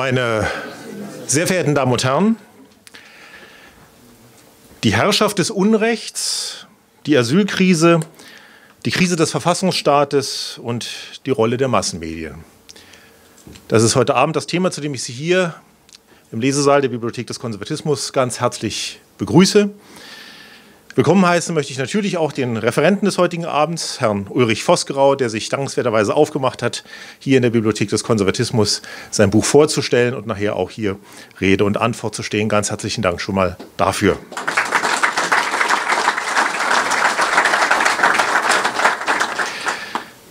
Meine sehr verehrten Damen und Herren, die Herrschaft des Unrechts, die Asylkrise, die Krise des Verfassungsstaates und die Rolle der Massenmedien. Das ist heute Abend das Thema, zu dem ich Sie hier im Lesesaal der Bibliothek des Konservatismus ganz herzlich begrüße. Willkommen heißen möchte ich natürlich auch den Referenten des heutigen Abends, Herrn Ulrich Vosgerau, der sich dankenswerterweise aufgemacht hat, hier in der Bibliothek des Konservatismus sein Buch vorzustellen und nachher auch hier Rede und Antwort zu stehen. Ganz herzlichen Dank schon mal dafür.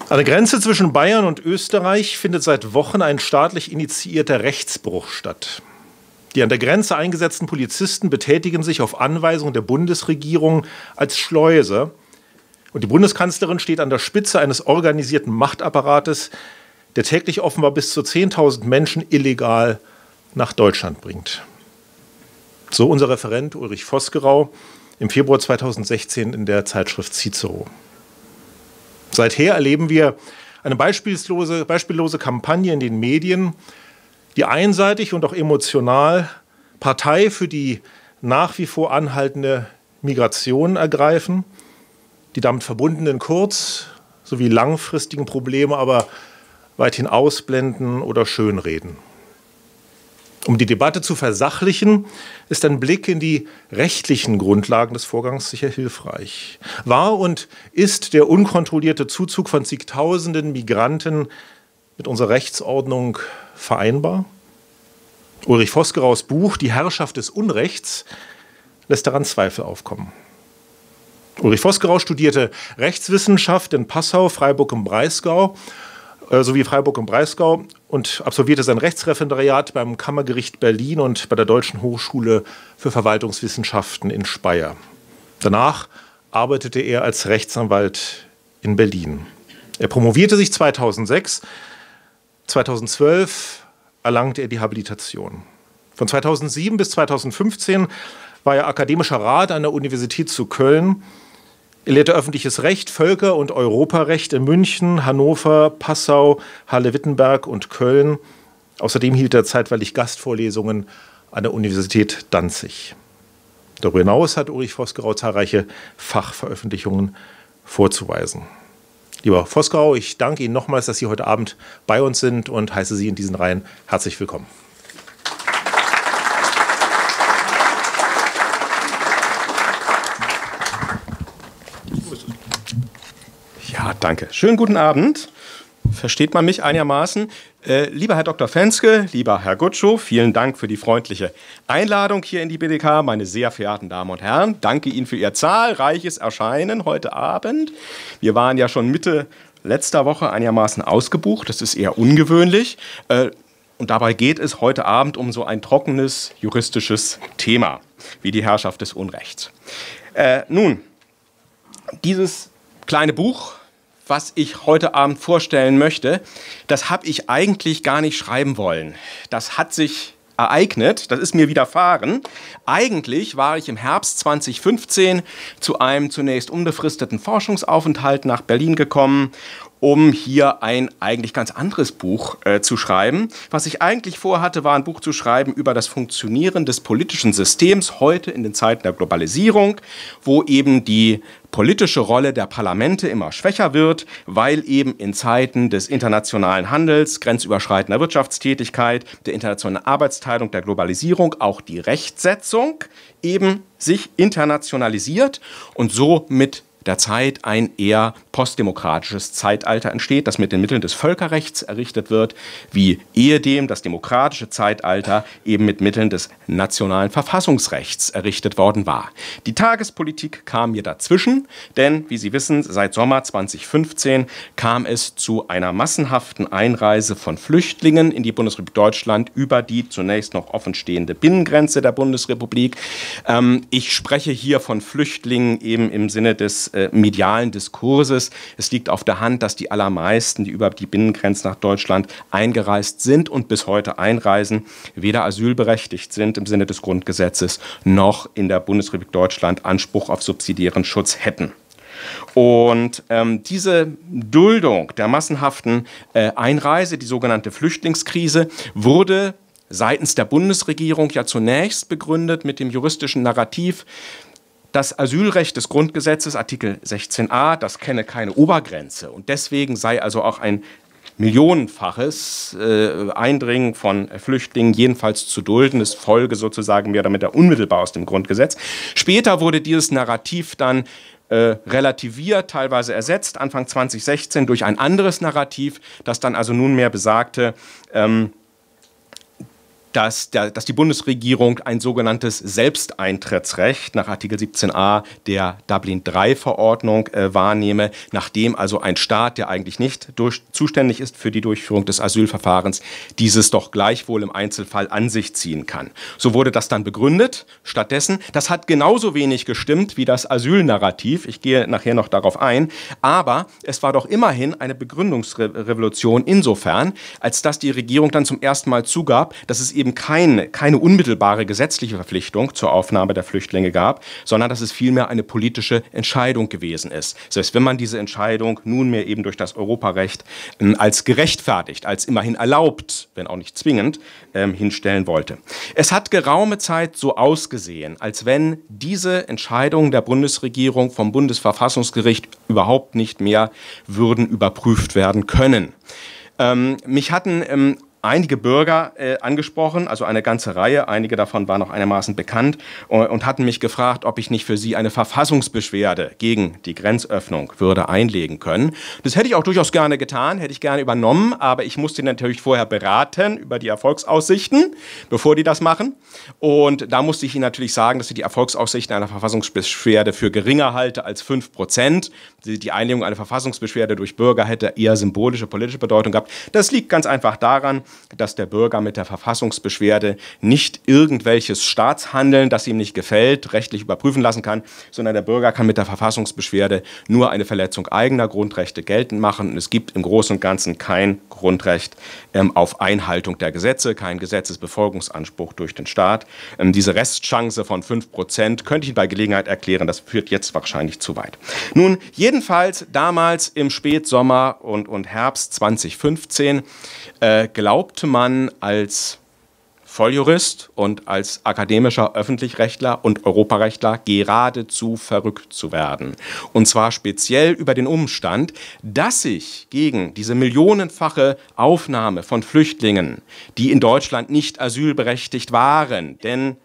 An der Grenze zwischen Bayern und Österreich findet seit Wochen ein staatlich initiierter Rechtsbruch statt. Die an der Grenze eingesetzten Polizisten betätigen sich auf Anweisung der Bundesregierung als Schleuse. Und die Bundeskanzlerin steht an der Spitze eines organisierten Machtapparates, der täglich offenbar bis zu 10.000 Menschen illegal nach Deutschland bringt. So unser Referent Ulrich Vosgerau im Februar 2016 in der Zeitschrift Cicero. Seither erleben wir eine beispiellose, beispiellose Kampagne in den Medien, die einseitig und auch emotional Partei für die nach wie vor anhaltende Migration ergreifen, die damit verbundenen kurz- sowie langfristigen Probleme aber weithin ausblenden oder schönreden. Um die Debatte zu versachlichen, ist ein Blick in die rechtlichen Grundlagen des Vorgangs sicher hilfreich. War und ist der unkontrollierte Zuzug von zigtausenden Migranten mit unserer Rechtsordnung vereinbar? Ulrich Vosgeraus Buch Die Herrschaft des Unrechts lässt daran Zweifel aufkommen. Ulrich Voskeraus studierte Rechtswissenschaft in Passau, Freiburg im Breisgau äh, sowie Freiburg im Breisgau und absolvierte sein Rechtsreferendariat beim Kammergericht Berlin und bei der Deutschen Hochschule für Verwaltungswissenschaften in Speyer. Danach arbeitete er als Rechtsanwalt in Berlin. Er promovierte sich 2006 2012 erlangte er die Habilitation. Von 2007 bis 2015 war er akademischer Rat an der Universität zu Köln. Er lehrte öffentliches Recht, Völker- und Europarecht in München, Hannover, Passau, Halle-Wittenberg und Köln. Außerdem hielt er zeitweilig Gastvorlesungen an der Universität Danzig. Darüber hinaus hat Ulrich Vosgerau zahlreiche Fachveröffentlichungen vorzuweisen. Lieber Voskau, ich danke Ihnen nochmals, dass Sie heute Abend bei uns sind und heiße Sie in diesen Reihen herzlich willkommen. Ja, danke. Schönen guten Abend. Versteht man mich einigermaßen? Äh, lieber Herr Dr. Fenske, lieber Herr Gutschow, vielen Dank für die freundliche Einladung hier in die BDK. Meine sehr verehrten Damen und Herren, danke Ihnen für Ihr zahlreiches Erscheinen heute Abend. Wir waren ja schon Mitte letzter Woche einigermaßen ausgebucht. Das ist eher ungewöhnlich. Äh, und dabei geht es heute Abend um so ein trockenes juristisches Thema wie die Herrschaft des Unrechts. Äh, nun, dieses kleine Buch was ich heute Abend vorstellen möchte, das habe ich eigentlich gar nicht schreiben wollen. Das hat sich ereignet, das ist mir widerfahren. Eigentlich war ich im Herbst 2015 zu einem zunächst unbefristeten Forschungsaufenthalt nach Berlin gekommen um hier ein eigentlich ganz anderes Buch äh, zu schreiben. Was ich eigentlich vorhatte, war ein Buch zu schreiben über das Funktionieren des politischen Systems heute in den Zeiten der Globalisierung, wo eben die politische Rolle der Parlamente immer schwächer wird, weil eben in Zeiten des internationalen Handels, grenzüberschreitender Wirtschaftstätigkeit, der internationalen Arbeitsteilung, der Globalisierung auch die Rechtsetzung eben sich internationalisiert und somit der Zeit ein eher postdemokratisches Zeitalter entsteht, das mit den Mitteln des Völkerrechts errichtet wird, wie ehedem das demokratische Zeitalter eben mit Mitteln des nationalen Verfassungsrechts errichtet worden war. Die Tagespolitik kam mir dazwischen, denn wie Sie wissen, seit Sommer 2015 kam es zu einer massenhaften Einreise von Flüchtlingen in die Bundesrepublik Deutschland über die zunächst noch offenstehende Binnengrenze der Bundesrepublik. Ähm, ich spreche hier von Flüchtlingen eben im Sinne des äh, äh, medialen Diskurses. Es liegt auf der Hand, dass die allermeisten, die über die Binnengrenze nach Deutschland eingereist sind und bis heute einreisen, weder asylberechtigt sind im Sinne des Grundgesetzes noch in der Bundesrepublik Deutschland Anspruch auf subsidiären Schutz hätten. Und ähm, diese Duldung der massenhaften äh, Einreise, die sogenannte Flüchtlingskrise, wurde seitens der Bundesregierung ja zunächst begründet mit dem juristischen Narrativ, das Asylrecht des Grundgesetzes, Artikel 16a, das kenne keine Obergrenze. Und deswegen sei also auch ein millionenfaches äh, Eindringen von Flüchtlingen jedenfalls zu dulden. Es folge sozusagen mehr damit unmittelbar aus dem Grundgesetz. Später wurde dieses Narrativ dann äh, relativiert, teilweise ersetzt, Anfang 2016 durch ein anderes Narrativ, das dann also nunmehr besagte, ähm, dass, der, dass die Bundesregierung ein sogenanntes Selbsteintrittsrecht nach Artikel 17a der Dublin III-Verordnung äh, wahrnehme, nachdem also ein Staat, der eigentlich nicht durch, zuständig ist für die Durchführung des Asylverfahrens, dieses doch gleichwohl im Einzelfall an sich ziehen kann. So wurde das dann begründet. Stattdessen, das hat genauso wenig gestimmt wie das Asylnarrativ. Ich gehe nachher noch darauf ein. Aber es war doch immerhin eine Begründungsrevolution insofern, als dass die Regierung dann zum ersten Mal zugab, dass es eben kein, keine unmittelbare gesetzliche Verpflichtung zur Aufnahme der Flüchtlinge gab, sondern dass es vielmehr eine politische Entscheidung gewesen ist. Selbst wenn man diese Entscheidung nunmehr eben durch das Europarecht ähm, als gerechtfertigt, als immerhin erlaubt, wenn auch nicht zwingend, ähm, hinstellen wollte. Es hat geraume Zeit so ausgesehen, als wenn diese Entscheidungen der Bundesregierung vom Bundesverfassungsgericht überhaupt nicht mehr würden überprüft werden können. Ähm, mich hatten ähm, einige Bürger äh, angesprochen, also eine ganze Reihe, einige davon waren auch einigermaßen bekannt äh, und hatten mich gefragt, ob ich nicht für sie eine Verfassungsbeschwerde gegen die Grenzöffnung würde einlegen können. Das hätte ich auch durchaus gerne getan, hätte ich gerne übernommen, aber ich musste natürlich vorher beraten über die Erfolgsaussichten, bevor die das machen. Und da musste ich ihnen natürlich sagen, dass ich die Erfolgsaussichten einer Verfassungsbeschwerde für geringer halte als 5 Prozent. Die Einlegung einer Verfassungsbeschwerde durch Bürger hätte eher symbolische politische Bedeutung gehabt. Das liegt ganz einfach daran, dass der Bürger mit der Verfassungsbeschwerde nicht irgendwelches Staatshandeln, das ihm nicht gefällt, rechtlich überprüfen lassen kann, sondern der Bürger kann mit der Verfassungsbeschwerde nur eine Verletzung eigener Grundrechte geltend machen. Und es gibt im Großen und Ganzen kein Grundrecht ähm, auf Einhaltung der Gesetze, kein Gesetzesbefolgungsanspruch durch den Staat. Ähm, diese Restchance von 5% Prozent könnte ich bei Gelegenheit erklären. Das führt jetzt wahrscheinlich zu weit. Nun, jedenfalls damals im Spätsommer und, und Herbst 2015 äh, glaubte glaubte man als Volljurist und als akademischer Öffentlichrechtler und Europarechtler geradezu verrückt zu werden. Und zwar speziell über den Umstand, dass sich gegen diese millionenfache Aufnahme von Flüchtlingen, die in Deutschland nicht asylberechtigt waren, denn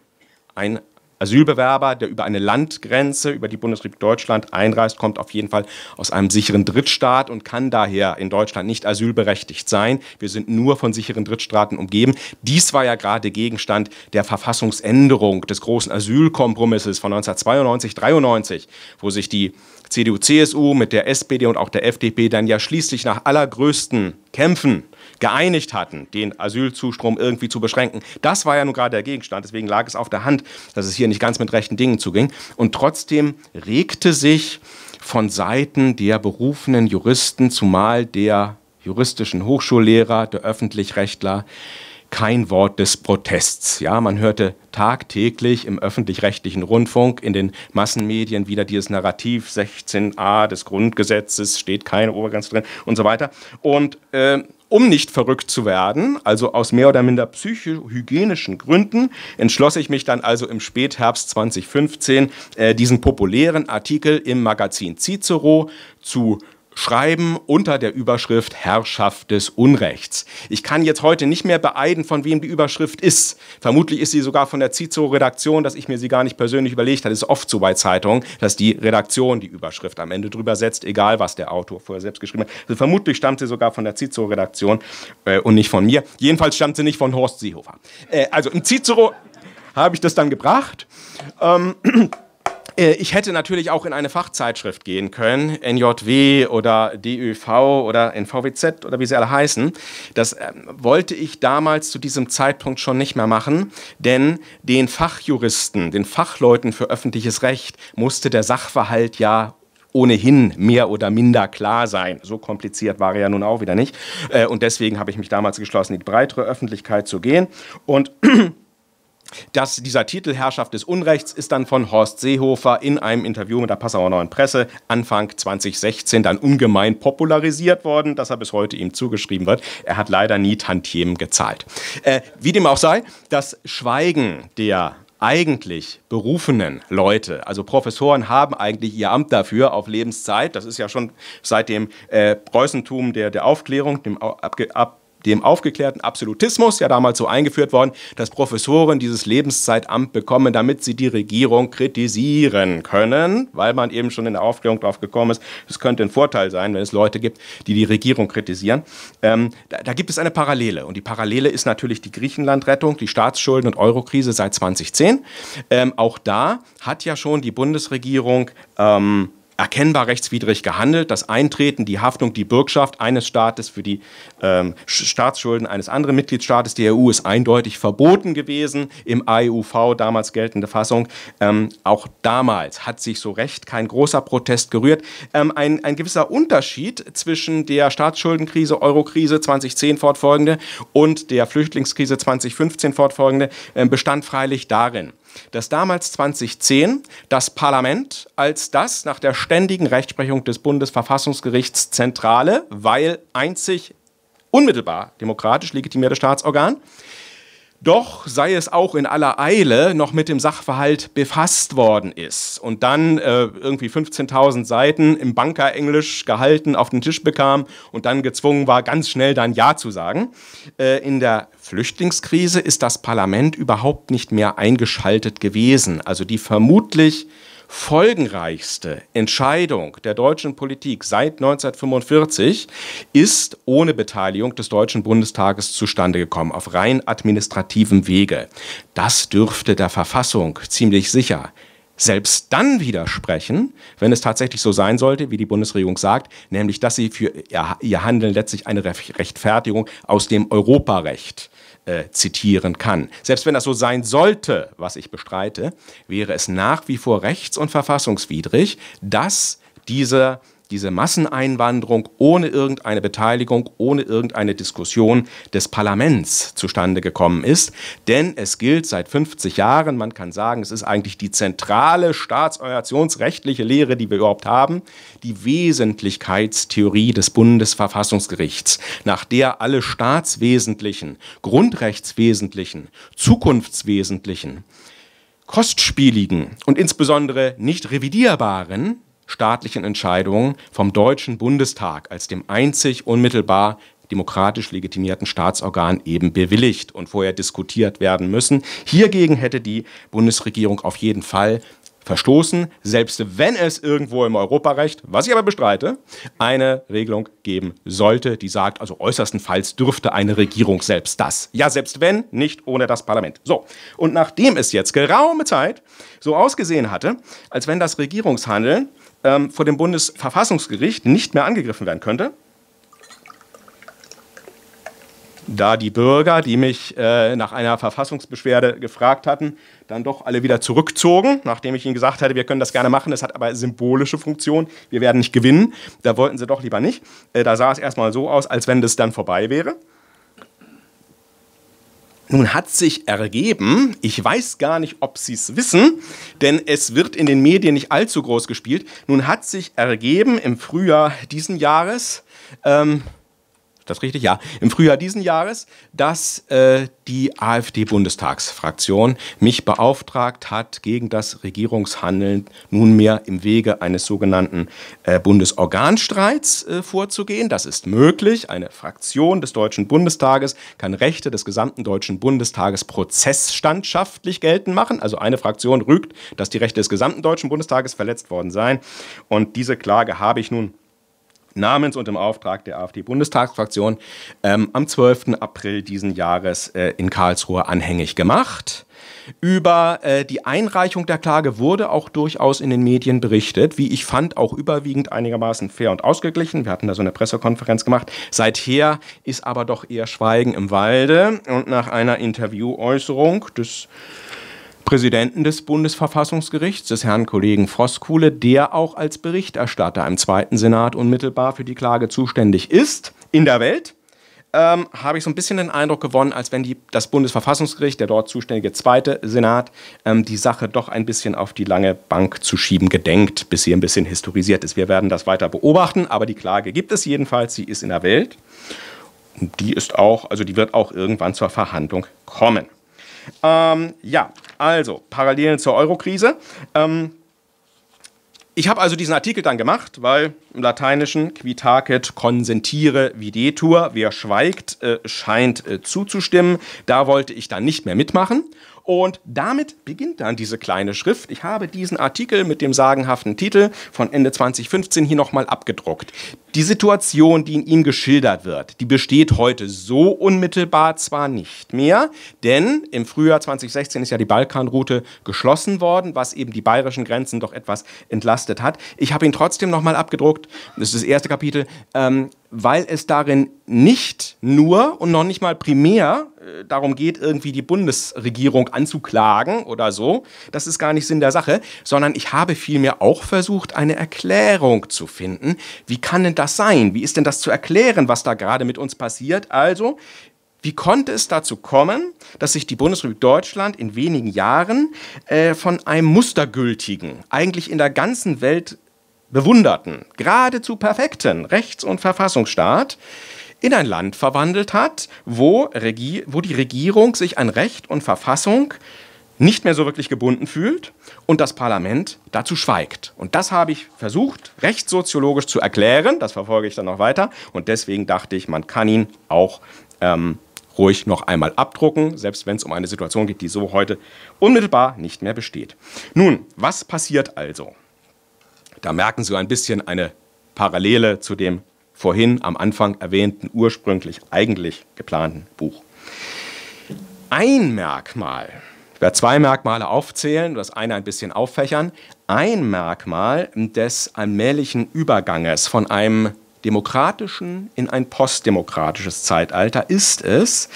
ein Asylbewerber, der über eine Landgrenze, über die Bundesrepublik Deutschland einreist, kommt auf jeden Fall aus einem sicheren Drittstaat und kann daher in Deutschland nicht asylberechtigt sein. Wir sind nur von sicheren Drittstaaten umgeben. Dies war ja gerade Gegenstand der Verfassungsänderung des großen Asylkompromisses von 1992, 93, wo sich die CDU, CSU mit der SPD und auch der FDP dann ja schließlich nach allergrößten Kämpfen geeinigt hatten, den Asylzustrom irgendwie zu beschränken. Das war ja nun gerade der Gegenstand. Deswegen lag es auf der Hand, dass es hier nicht ganz mit rechten Dingen zuging. Und trotzdem regte sich von Seiten der berufenen Juristen, zumal der juristischen Hochschullehrer, der Öffentlichrechtler, kein Wort des Protests. Ja, man hörte tagtäglich im öffentlich-rechtlichen Rundfunk, in den Massenmedien wieder dieses Narrativ 16a des Grundgesetzes steht keine Obergrenze drin und so weiter. Und äh, um nicht verrückt zu werden, also aus mehr oder minder psychohygienischen Gründen, entschloss ich mich dann also im Spätherbst 2015, äh, diesen populären Artikel im Magazin Cicero zu schreiben unter der Überschrift Herrschaft des Unrechts. Ich kann jetzt heute nicht mehr beeiden, von wem die Überschrift ist. Vermutlich ist sie sogar von der Cicero-Redaktion, dass ich mir sie gar nicht persönlich überlegt habe. Es ist oft so bei Zeitungen, dass die Redaktion die Überschrift am Ende drüber setzt, egal was der Autor vorher selbst geschrieben hat. Also vermutlich stammt sie sogar von der Cicero-Redaktion äh, und nicht von mir. Jedenfalls stammt sie nicht von Horst Seehofer. Äh, also im Cicero habe ich das dann gebracht. Ähm, Äh, ich hätte natürlich auch in eine Fachzeitschrift gehen können, NJW oder DÖV oder NVWZ oder wie sie alle heißen. Das ähm, wollte ich damals zu diesem Zeitpunkt schon nicht mehr machen, denn den Fachjuristen, den Fachleuten für öffentliches Recht musste der Sachverhalt ja ohnehin mehr oder minder klar sein. So kompliziert war er ja nun auch wieder nicht. Äh, und deswegen habe ich mich damals geschlossen, in die breitere Öffentlichkeit zu gehen und Das, dieser Titel Herrschaft des Unrechts ist dann von Horst Seehofer in einem Interview mit der Passauer Neuen Presse Anfang 2016 dann ungemein popularisiert worden, dass er bis heute ihm zugeschrieben wird. Er hat leider nie Tantiemen gezahlt. Äh, wie dem auch sei, das Schweigen der eigentlich berufenen Leute, also Professoren haben eigentlich ihr Amt dafür auf Lebenszeit. Das ist ja schon seit dem äh, Preußentum der, der Aufklärung, dem ab, ab dem aufgeklärten Absolutismus, ja damals so eingeführt worden, dass Professoren dieses Lebenszeitamt bekommen, damit sie die Regierung kritisieren können, weil man eben schon in der Aufklärung drauf gekommen ist, es könnte ein Vorteil sein, wenn es Leute gibt, die die Regierung kritisieren. Ähm, da, da, gibt es eine Parallele und die Parallele ist natürlich die Griechenlandrettung, die Staatsschulden und Eurokrise seit 2010. Ähm, auch da hat ja schon die Bundesregierung ähm, erkennbar rechtswidrig gehandelt. Das Eintreten, die Haftung, die Bürgschaft eines Staates für die ähm, Staatsschulden eines anderen Mitgliedstaates der EU ist eindeutig verboten gewesen im AEUV, damals geltende Fassung. Ähm, auch damals hat sich so recht kein großer Protest gerührt. Ähm, ein, ein gewisser Unterschied zwischen der Staatsschuldenkrise, Eurokrise 2010 fortfolgende und der Flüchtlingskrise 2015 fortfolgende äh, bestand freilich darin, dass damals 2010 das Parlament als das nach der ständigen Rechtsprechung des Bundesverfassungsgerichts zentrale, weil einzig unmittelbar demokratisch legitimierte Staatsorgan doch sei es auch in aller Eile noch mit dem Sachverhalt befasst worden ist und dann äh, irgendwie 15.000 Seiten im Bankerenglisch gehalten auf den Tisch bekam und dann gezwungen war, ganz schnell dann Ja zu sagen. Äh, in der Flüchtlingskrise ist das Parlament überhaupt nicht mehr eingeschaltet gewesen. Also die vermutlich folgenreichste Entscheidung der deutschen Politik seit 1945 ist ohne Beteiligung des Deutschen Bundestages zustande gekommen, auf rein administrativem Wege. Das dürfte der Verfassung ziemlich sicher selbst dann widersprechen, wenn es tatsächlich so sein sollte, wie die Bundesregierung sagt, nämlich dass sie für ihr Handeln letztlich eine Rechtfertigung aus dem Europarecht äh, zitieren kann. Selbst wenn das so sein sollte, was ich bestreite, wäre es nach wie vor rechts- und verfassungswidrig, dass dieser diese Masseneinwanderung ohne irgendeine Beteiligung, ohne irgendeine Diskussion des Parlaments zustande gekommen ist. Denn es gilt seit 50 Jahren, man kann sagen, es ist eigentlich die zentrale staatsorganisationsrechtliche Lehre, die wir überhaupt haben, die Wesentlichkeitstheorie des Bundesverfassungsgerichts, nach der alle staatswesentlichen, grundrechtswesentlichen, zukunftswesentlichen, kostspieligen und insbesondere nicht revidierbaren staatlichen Entscheidungen vom Deutschen Bundestag als dem einzig unmittelbar demokratisch legitimierten Staatsorgan eben bewilligt und vorher diskutiert werden müssen. Hiergegen hätte die Bundesregierung auf jeden Fall verstoßen, selbst wenn es irgendwo im Europarecht, was ich aber bestreite, eine Regelung geben sollte, die sagt, also äußerstenfalls dürfte eine Regierung selbst das. Ja, selbst wenn, nicht ohne das Parlament. So, und nachdem es jetzt geraume Zeit so ausgesehen hatte, als wenn das Regierungshandeln ähm, vor dem Bundesverfassungsgericht nicht mehr angegriffen werden könnte, da die Bürger, die mich äh, nach einer Verfassungsbeschwerde gefragt hatten, dann doch alle wieder zurückzogen, nachdem ich ihnen gesagt hatte, wir können das gerne machen, das hat aber symbolische Funktion, wir werden nicht gewinnen, da wollten sie doch lieber nicht. Äh, da sah es erstmal so aus, als wenn das dann vorbei wäre. Nun hat sich ergeben, ich weiß gar nicht, ob Sie es wissen, denn es wird in den Medien nicht allzu groß gespielt, nun hat sich ergeben im Frühjahr diesen Jahres, ähm, das richtig? Ja, im Frühjahr diesen Jahres, dass äh, die AfD-Bundestagsfraktion mich beauftragt hat, gegen das Regierungshandeln nunmehr im Wege eines sogenannten äh, Bundesorganstreits äh, vorzugehen. Das ist möglich. Eine Fraktion des Deutschen Bundestages kann Rechte des gesamten Deutschen Bundestages prozessstandschaftlich geltend machen. Also eine Fraktion rügt, dass die Rechte des gesamten Deutschen Bundestages verletzt worden seien. Und diese Klage habe ich nun namens und im Auftrag der AfD-Bundestagsfraktion ähm, am 12. April diesen Jahres äh, in Karlsruhe anhängig gemacht. Über äh, die Einreichung der Klage wurde auch durchaus in den Medien berichtet, wie ich fand, auch überwiegend einigermaßen fair und ausgeglichen. Wir hatten da so eine Pressekonferenz gemacht. Seither ist aber doch eher Schweigen im Walde und nach einer Interviewäußerung des äh, Präsidenten des Bundesverfassungsgerichts, des Herrn Kollegen Voskuhle, der auch als Berichterstatter im Zweiten Senat unmittelbar für die Klage zuständig ist, in der Welt, ähm, habe ich so ein bisschen den Eindruck gewonnen, als wenn die, das Bundesverfassungsgericht, der dort zuständige Zweite Senat, ähm, die Sache doch ein bisschen auf die lange Bank zu schieben gedenkt, bis sie ein bisschen historisiert ist. Wir werden das weiter beobachten, aber die Klage gibt es jedenfalls, sie ist in der Welt. die ist auch, also die wird auch irgendwann zur Verhandlung kommen. Ähm, ja, also Parallelen zur Eurokrise. Ähm, ich habe also diesen Artikel dann gemacht, weil im Lateinischen quitacet tacet consentire videtur, wer schweigt, äh, scheint äh, zuzustimmen. Da wollte ich dann nicht mehr mitmachen und damit beginnt dann diese kleine Schrift. Ich habe diesen Artikel mit dem sagenhaften Titel von Ende 2015 hier nochmal abgedruckt. Die Situation, die in ihm geschildert wird, die besteht heute so unmittelbar zwar nicht mehr, denn im Frühjahr 2016 ist ja die Balkanroute geschlossen worden, was eben die bayerischen Grenzen doch etwas entlastet hat. Ich habe ihn trotzdem nochmal abgedruckt. Das ist das erste Kapitel. Ähm, weil es darin nicht nur und noch nicht mal primär äh, darum geht, irgendwie die Bundesregierung anzuklagen oder so. Das ist gar nicht Sinn der Sache, sondern ich habe vielmehr auch versucht, eine Erklärung zu finden. Wie kann denn das sein? Wie ist denn das zu erklären, was da gerade mit uns passiert? Also, wie konnte es dazu kommen, dass sich die Bundesrepublik Deutschland in wenigen Jahren äh, von einem mustergültigen, eigentlich in der ganzen Welt bewunderten, geradezu perfekten Rechts- und Verfassungsstaat in ein Land verwandelt hat, wo, wo, die Regierung sich an Recht und Verfassung nicht mehr so wirklich gebunden fühlt und das Parlament dazu schweigt. Und das habe ich versucht, rechtssoziologisch zu erklären, das verfolge ich dann noch weiter und deswegen dachte ich, man kann ihn auch ähm, ruhig noch einmal abdrucken, selbst wenn es um eine Situation geht, die so heute unmittelbar nicht mehr besteht. Nun, was passiert also? Da merken Sie ein bisschen eine Parallele zu dem vorhin am Anfang erwähnten ursprünglich eigentlich geplanten Buch. Ein Merkmal, ich werde zwei Merkmale aufzählen, das eine ein bisschen auffächern, ein Merkmal des allmählichen Überganges von einem demokratischen in ein postdemokratisches Zeitalter ist es,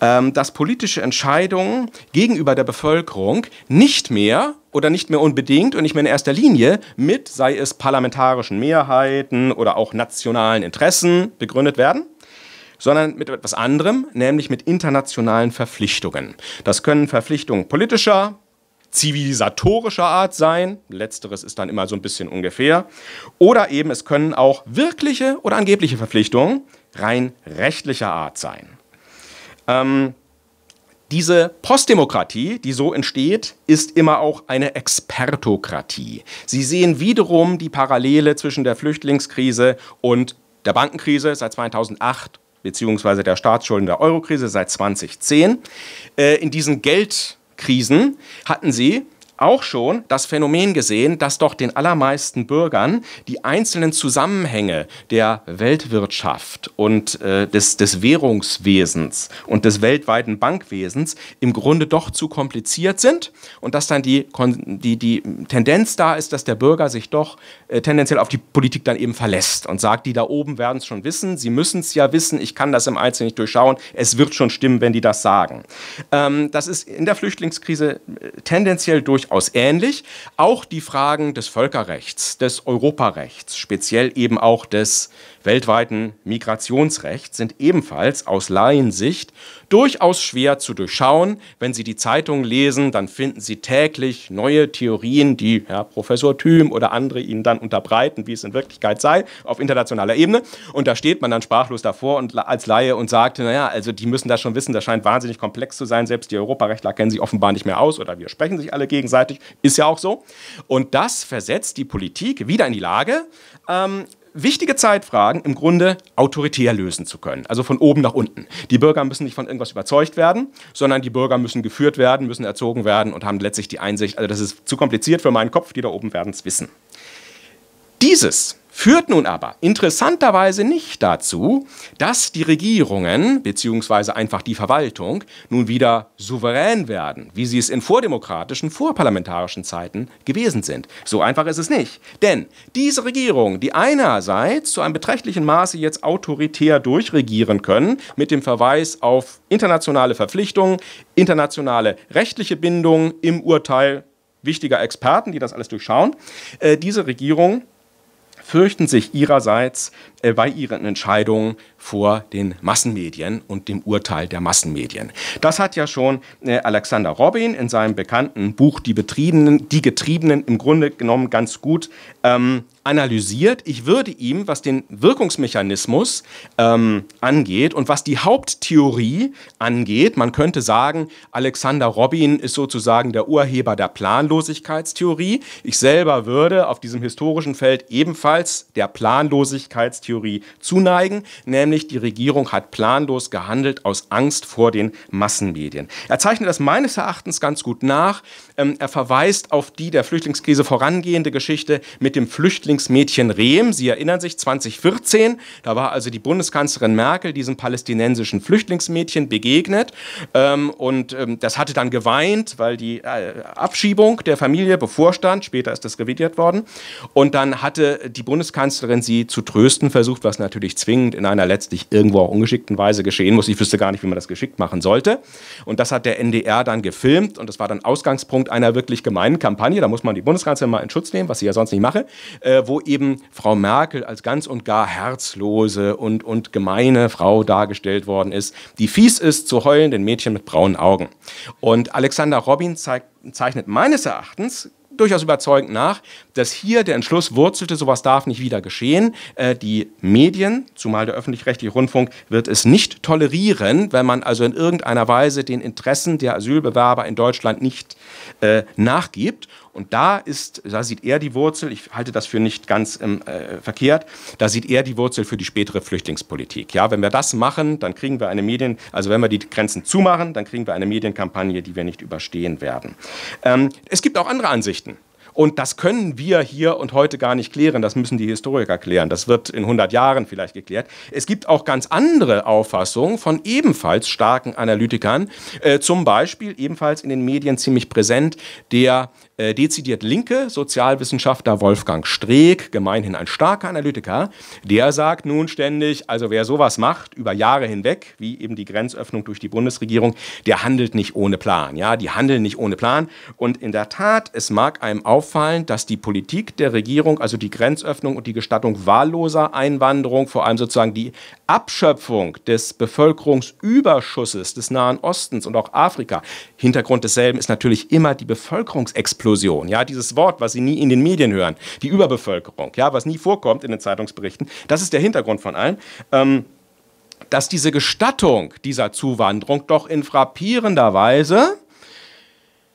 ähm, dass politische Entscheidungen gegenüber der Bevölkerung nicht mehr oder nicht mehr unbedingt und nicht mehr in erster Linie mit, sei es parlamentarischen Mehrheiten oder auch nationalen Interessen begründet werden, sondern mit etwas anderem, nämlich mit internationalen Verpflichtungen. Das können Verpflichtungen politischer, zivilisatorischer Art sein, letzteres ist dann immer so ein bisschen ungefähr, oder eben es können auch wirkliche oder angebliche Verpflichtungen rein rechtlicher Art sein. Ähm, diese Postdemokratie, die so entsteht, ist immer auch eine Expertokratie. Sie sehen wiederum die Parallele zwischen der Flüchtlingskrise und der Bankenkrise seit 2008 beziehungsweise der Staatsschulden der Eurokrise seit 2010. Äh, in diesen Geld Krisen hatten sie auch schon das Phänomen gesehen, dass doch den allermeisten Bürgern die einzelnen Zusammenhänge der Weltwirtschaft und äh, des, des Währungswesens und des weltweiten Bankwesens im Grunde doch zu kompliziert sind und dass dann die, die, die Tendenz da ist, dass der Bürger sich doch äh, tendenziell auf die Politik dann eben verlässt und sagt, die da oben werden es schon wissen, sie müssen es ja wissen, ich kann das im Einzelnen nicht durchschauen, es wird schon stimmen, wenn die das sagen. Ähm, das ist in der Flüchtlingskrise äh, tendenziell durch durchaus ähnlich. Auch die Fragen des Völkerrechts, des Europarechts, speziell eben auch des äh, weltweiten Migrationsrechts sind ebenfalls aus Laiensicht durchaus schwer zu durchschauen. Wenn Sie die Zeitung lesen, dann finden Sie täglich neue Theorien, die Herr Professor Thüm oder andere Ihnen dann unterbreiten, wie es in Wirklichkeit sei, auf internationaler Ebene. Und da steht man dann sprachlos davor und als Laie und sagt, naja, also die müssen das schon wissen, das scheint wahnsinnig komplex zu sein, selbst die Europarechtler kennen sich offenbar nicht mehr aus oder wir sprechen sich alle gegenseitig, ist ja auch so. Und das versetzt die Politik wieder in die Lage, ähm, wichtige Zeitfragen im Grunde autoritär lösen zu können, also von oben nach unten. Die Bürger müssen nicht von irgendwas überzeugt werden, sondern die Bürger müssen geführt werden, müssen erzogen werden und haben letztlich die Einsicht, also das ist zu kompliziert für meinen Kopf, die da oben werden es wissen. Dieses führt nun aber interessanterweise nicht dazu, dass die Regierungen bzw. einfach die Verwaltung nun wieder souverän werden, wie sie es in vordemokratischen, vorparlamentarischen Zeiten gewesen sind. So einfach ist es nicht. Denn diese Regierungen, die einerseits zu einem beträchtlichen Maße jetzt autoritär durchregieren können, mit dem Verweis auf internationale Verpflichtungen, internationale rechtliche Bindungen im Urteil wichtiger Experten, die das alles durchschauen, äh, diese Regierungen fürchten sich ihrerseits äh, bei ihren Entscheidungen vor den Massenmedien und dem Urteil der Massenmedien. Das hat ja schon äh, Alexander Robin in seinem bekannten Buch Die, Betriebenen, Die Getriebenen im Grunde genommen ganz gut ähm, analysiert. Ich würde ihm, was den Wirkungsmechanismus ähm, angeht und was die Haupttheorie angeht, man könnte sagen, Alexander Robin ist sozusagen der Urheber der Planlosigkeitstheorie. Ich selber würde auf diesem historischen Feld ebenfalls der Planlosigkeitstheorie zuneigen, nämlich angekündigt, die Regierung hat planlos gehandelt aus Angst vor den Massenmedien. Er zeichnet das meines Erachtens ganz gut nach. Ähm, er verweist auf die der Flüchtlingskrise vorangehende Geschichte mit dem Flüchtlingsmädchen Rehm. Sie erinnern sich, 2014, da war also die Bundeskanzlerin Merkel diesem palästinensischen Flüchtlingsmädchen begegnet ähm, und ähm, das hatte dann geweint, weil die äh, Abschiebung der Familie bevorstand. Später ist das revidiert worden. Und dann hatte die Bundeskanzlerin sie zu trösten versucht, was natürlich zwingend in einer letzten letztlich irgendwo auch ungeschickten Weise geschehen muss. Ich wüsste gar nicht, wie man das geschickt machen sollte. Und das hat der NDR dann gefilmt und das war dann Ausgangspunkt einer wirklich gemeinen Kampagne. Da muss man die Bundeskanzlerin mal in Schutz nehmen, was ich ja sonst nicht mache, äh, wo eben Frau Merkel als ganz und gar herzlose und, und gemeine Frau dargestellt worden ist, die fies ist zu heulenden Mädchen mit braunen Augen. Und Alexander Robin zeigt, zeichnet meines Erachtens durchaus überzeugend nach, dass hier der Entschluss wurzelte, sowas darf nicht wieder geschehen. Äh, die Medien, zumal der öffentlich-rechtliche Rundfunk, wird es nicht tolerieren, wenn man also in irgendeiner Weise den Interessen der Asylbewerber in Deutschland nicht äh, nachgibt. Und da ist, da sieht er die Wurzel, ich halte das für nicht ganz ähm, äh, verkehrt, da sieht er die Wurzel für die spätere Flüchtlingspolitik. Ja, wenn wir das machen, dann kriegen wir eine Medien, also wenn wir die Grenzen zumachen, dann kriegen wir eine Medienkampagne, die wir nicht überstehen werden. Ähm, es gibt auch andere Ansichten. Und das können wir hier und heute gar nicht klären. Das müssen die Historiker klären. Das wird in 100 Jahren vielleicht geklärt. Es gibt auch ganz andere Auffassungen von ebenfalls starken Analytikern. Äh, zum Beispiel ebenfalls in den Medien ziemlich präsent der äh, dezidiert linke Sozialwissenschaftler Wolfgang Streeck, gemeinhin ein starker Analytiker, der sagt nun ständig, also wer sowas macht über Jahre hinweg, wie eben die Grenzöffnung durch die Bundesregierung, der handelt nicht ohne Plan. Ja, die handeln nicht ohne Plan. Und in der Tat, es mag einem auffallen, dass die Politik der Regierung, also die Grenzöffnung und die Gestattung wahlloser Einwanderung, vor allem sozusagen die Abschöpfung des Bevölkerungsüberschusses des Nahen Ostens und auch Afrika, Hintergrund desselben ist natürlich immer die Bevölkerungsexplosion Explosion, ja, dieses Wort, was Sie nie in den Medien hören, die Überbevölkerung, ja, was nie vorkommt in den Zeitungsberichten, das ist der Hintergrund von allem. Ähm, dass diese Gestattung dieser Zuwanderung doch in frappierender Weise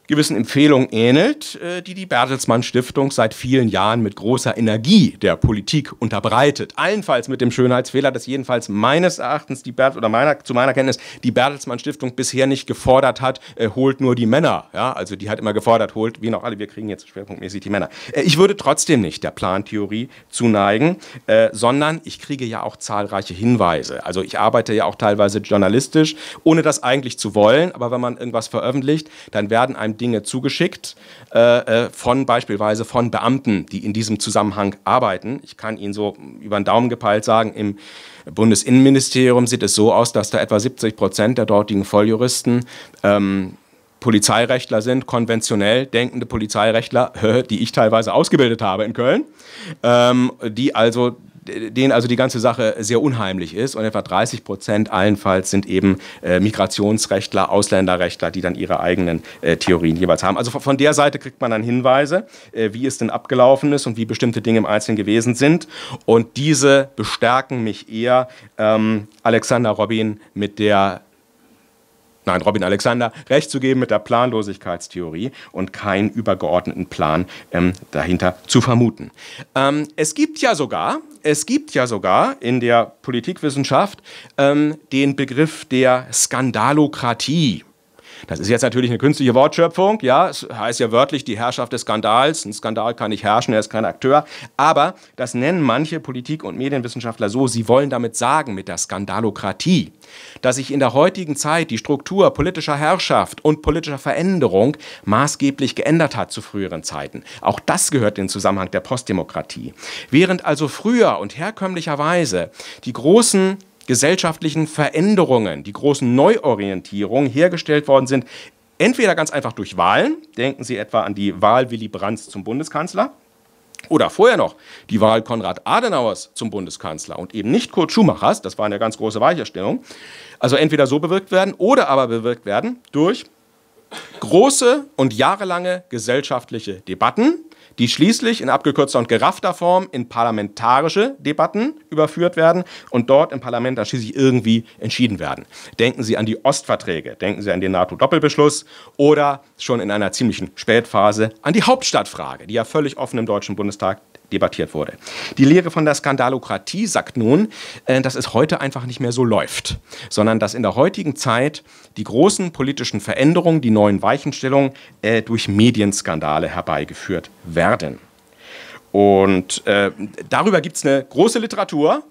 gewissen Empfehlungen ähnelt, äh, die die Bertelsmann Stiftung seit vielen Jahren mit großer Energie der Politik unterbreitet. Allenfalls mit dem Schönheitsfehler, dass jedenfalls meines Erachtens die Bert oder meiner, zu meiner Kenntnis die Bertelsmann Stiftung bisher nicht gefordert hat, äh, holt nur die Männer. Ja, also die hat immer gefordert, holt, wie noch alle, wir kriegen jetzt schwerpunktmäßig die Männer. Äh, ich würde trotzdem nicht der Plantheorie zuneigen, äh, sondern ich kriege ja auch zahlreiche Hinweise. Also ich arbeite ja auch teilweise journalistisch, ohne das eigentlich zu wollen, aber wenn man irgendwas veröffentlicht, dann werden einem Dinge zugeschickt äh, äh, von beispielsweise von Beamten, die in diesem Zusammenhang arbeiten. Ich kann Ihnen so über den Daumen gepeilt sagen, im Bundesinnenministerium sieht es so aus, dass da etwa 70 Prozent der dortigen Volljuristen ähm, Polizeirechtler sind, konventionell denkende Polizeirechtler, die ich teilweise ausgebildet habe in Köln, ähm, die also denen also die ganze Sache sehr unheimlich ist. Und etwa 30 Prozent allenfalls sind eben äh, Migrationsrechtler, Ausländerrechtler, die dann ihre eigenen äh, Theorien jeweils haben. Also von der Seite kriegt man dann Hinweise, äh, wie es denn abgelaufen ist und wie bestimmte Dinge im Einzelnen gewesen sind. Und diese bestärken mich eher, ähm, Alexander Robin mit der nein, Robin Alexander recht zu geben mit der Planlosigkeitstheorie und keinen übergeordneten Plan ähm, dahinter zu vermuten. Ähm, es gibt ja sogar, es gibt ja sogar in der Politikwissenschaft ähm, den Begriff der Skandalokratie. Das ist jetzt natürlich eine künstliche Wortschöpfung, ja, es heißt ja wörtlich die Herrschaft des Skandals. Ein Skandal kann nicht herrschen, er ist kein Akteur. Aber das nennen manche Politik- und Medienwissenschaftler so, sie wollen damit sagen, mit der Skandalokratie, dass sich in der heutigen Zeit die Struktur politischer Herrschaft und politischer Veränderung maßgeblich geändert hat zu früheren Zeiten. Auch das gehört in den Zusammenhang der Postdemokratie. Während also früher und herkömmlicherweise die großen gesellschaftlichen Veränderungen, die großen Neuorientierungen hergestellt worden sind. Entweder ganz einfach durch Wahlen, denken Sie etwa an die Wahl Willy Brandt zum Bundeskanzler, oder vorher noch die Wahl Konrad Adenauers zum Bundeskanzler und eben nicht Kurt Schumachers, das war eine ganz große Weicherstellung, also entweder so bewirkt werden oder aber bewirkt werden durch große und jahrelange gesellschaftliche Debatten, die schließlich in abgekürzter und geraffter Form in parlamentarische Debatten überführt werden und dort im Parlament dann schließlich irgendwie entschieden werden. Denken Sie an die Ostverträge, denken Sie an den NATO-Doppelbeschluss oder schon in einer ziemlichen Spätphase an die Hauptstadtfrage, die ja völlig offen im Deutschen Bundestag debattiert wurde. Die Lehre von der Skandalokratie sagt nun, äh, dass es heute einfach nicht mehr so läuft, sondern dass in der heutigen Zeit die großen politischen Veränderungen, die neuen Weichenstellungen äh, durch Medienskandale herbeigeführt werden. Und äh, darüber gibt es eine große Literatur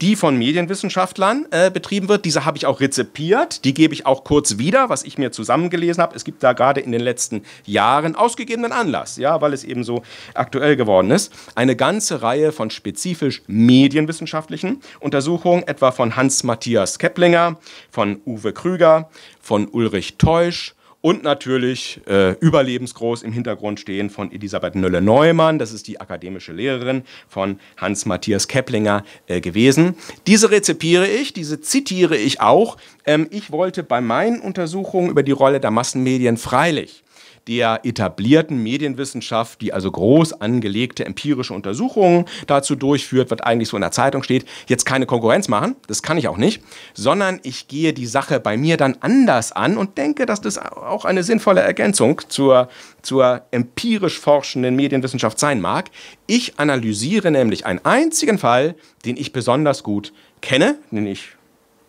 die von Medienwissenschaftlern äh, betrieben wird. Diese habe ich auch rezipiert, die gebe ich auch kurz wieder, was ich mir zusammengelesen habe. Es gibt da gerade in den letzten Jahren ausgegebenen Anlass, ja, weil es eben so aktuell geworden ist, eine ganze Reihe von spezifisch medienwissenschaftlichen Untersuchungen, etwa von Hans-Matthias Keplinger, von Uwe Krüger, von Ulrich Teusch, und natürlich äh, überlebensgroß im Hintergrund stehen von Elisabeth Nölle-Neumann, das ist die akademische Lehrerin von Hans-Matthias Keplinger äh, gewesen. Diese rezipiere ich, diese zitiere ich auch. Ähm, ich wollte bei meinen Untersuchungen über die Rolle der Massenmedien freilich der etablierten Medienwissenschaft, die also groß angelegte empirische Untersuchungen dazu durchführt, was eigentlich so in der Zeitung steht, jetzt keine Konkurrenz machen. Das kann ich auch nicht, sondern ich gehe die Sache bei mir dann anders an und denke, dass das auch eine sinnvolle Ergänzung zur, zur empirisch forschenden Medienwissenschaft sein mag. Ich analysiere nämlich einen einzigen Fall, den ich besonders gut kenne, den ich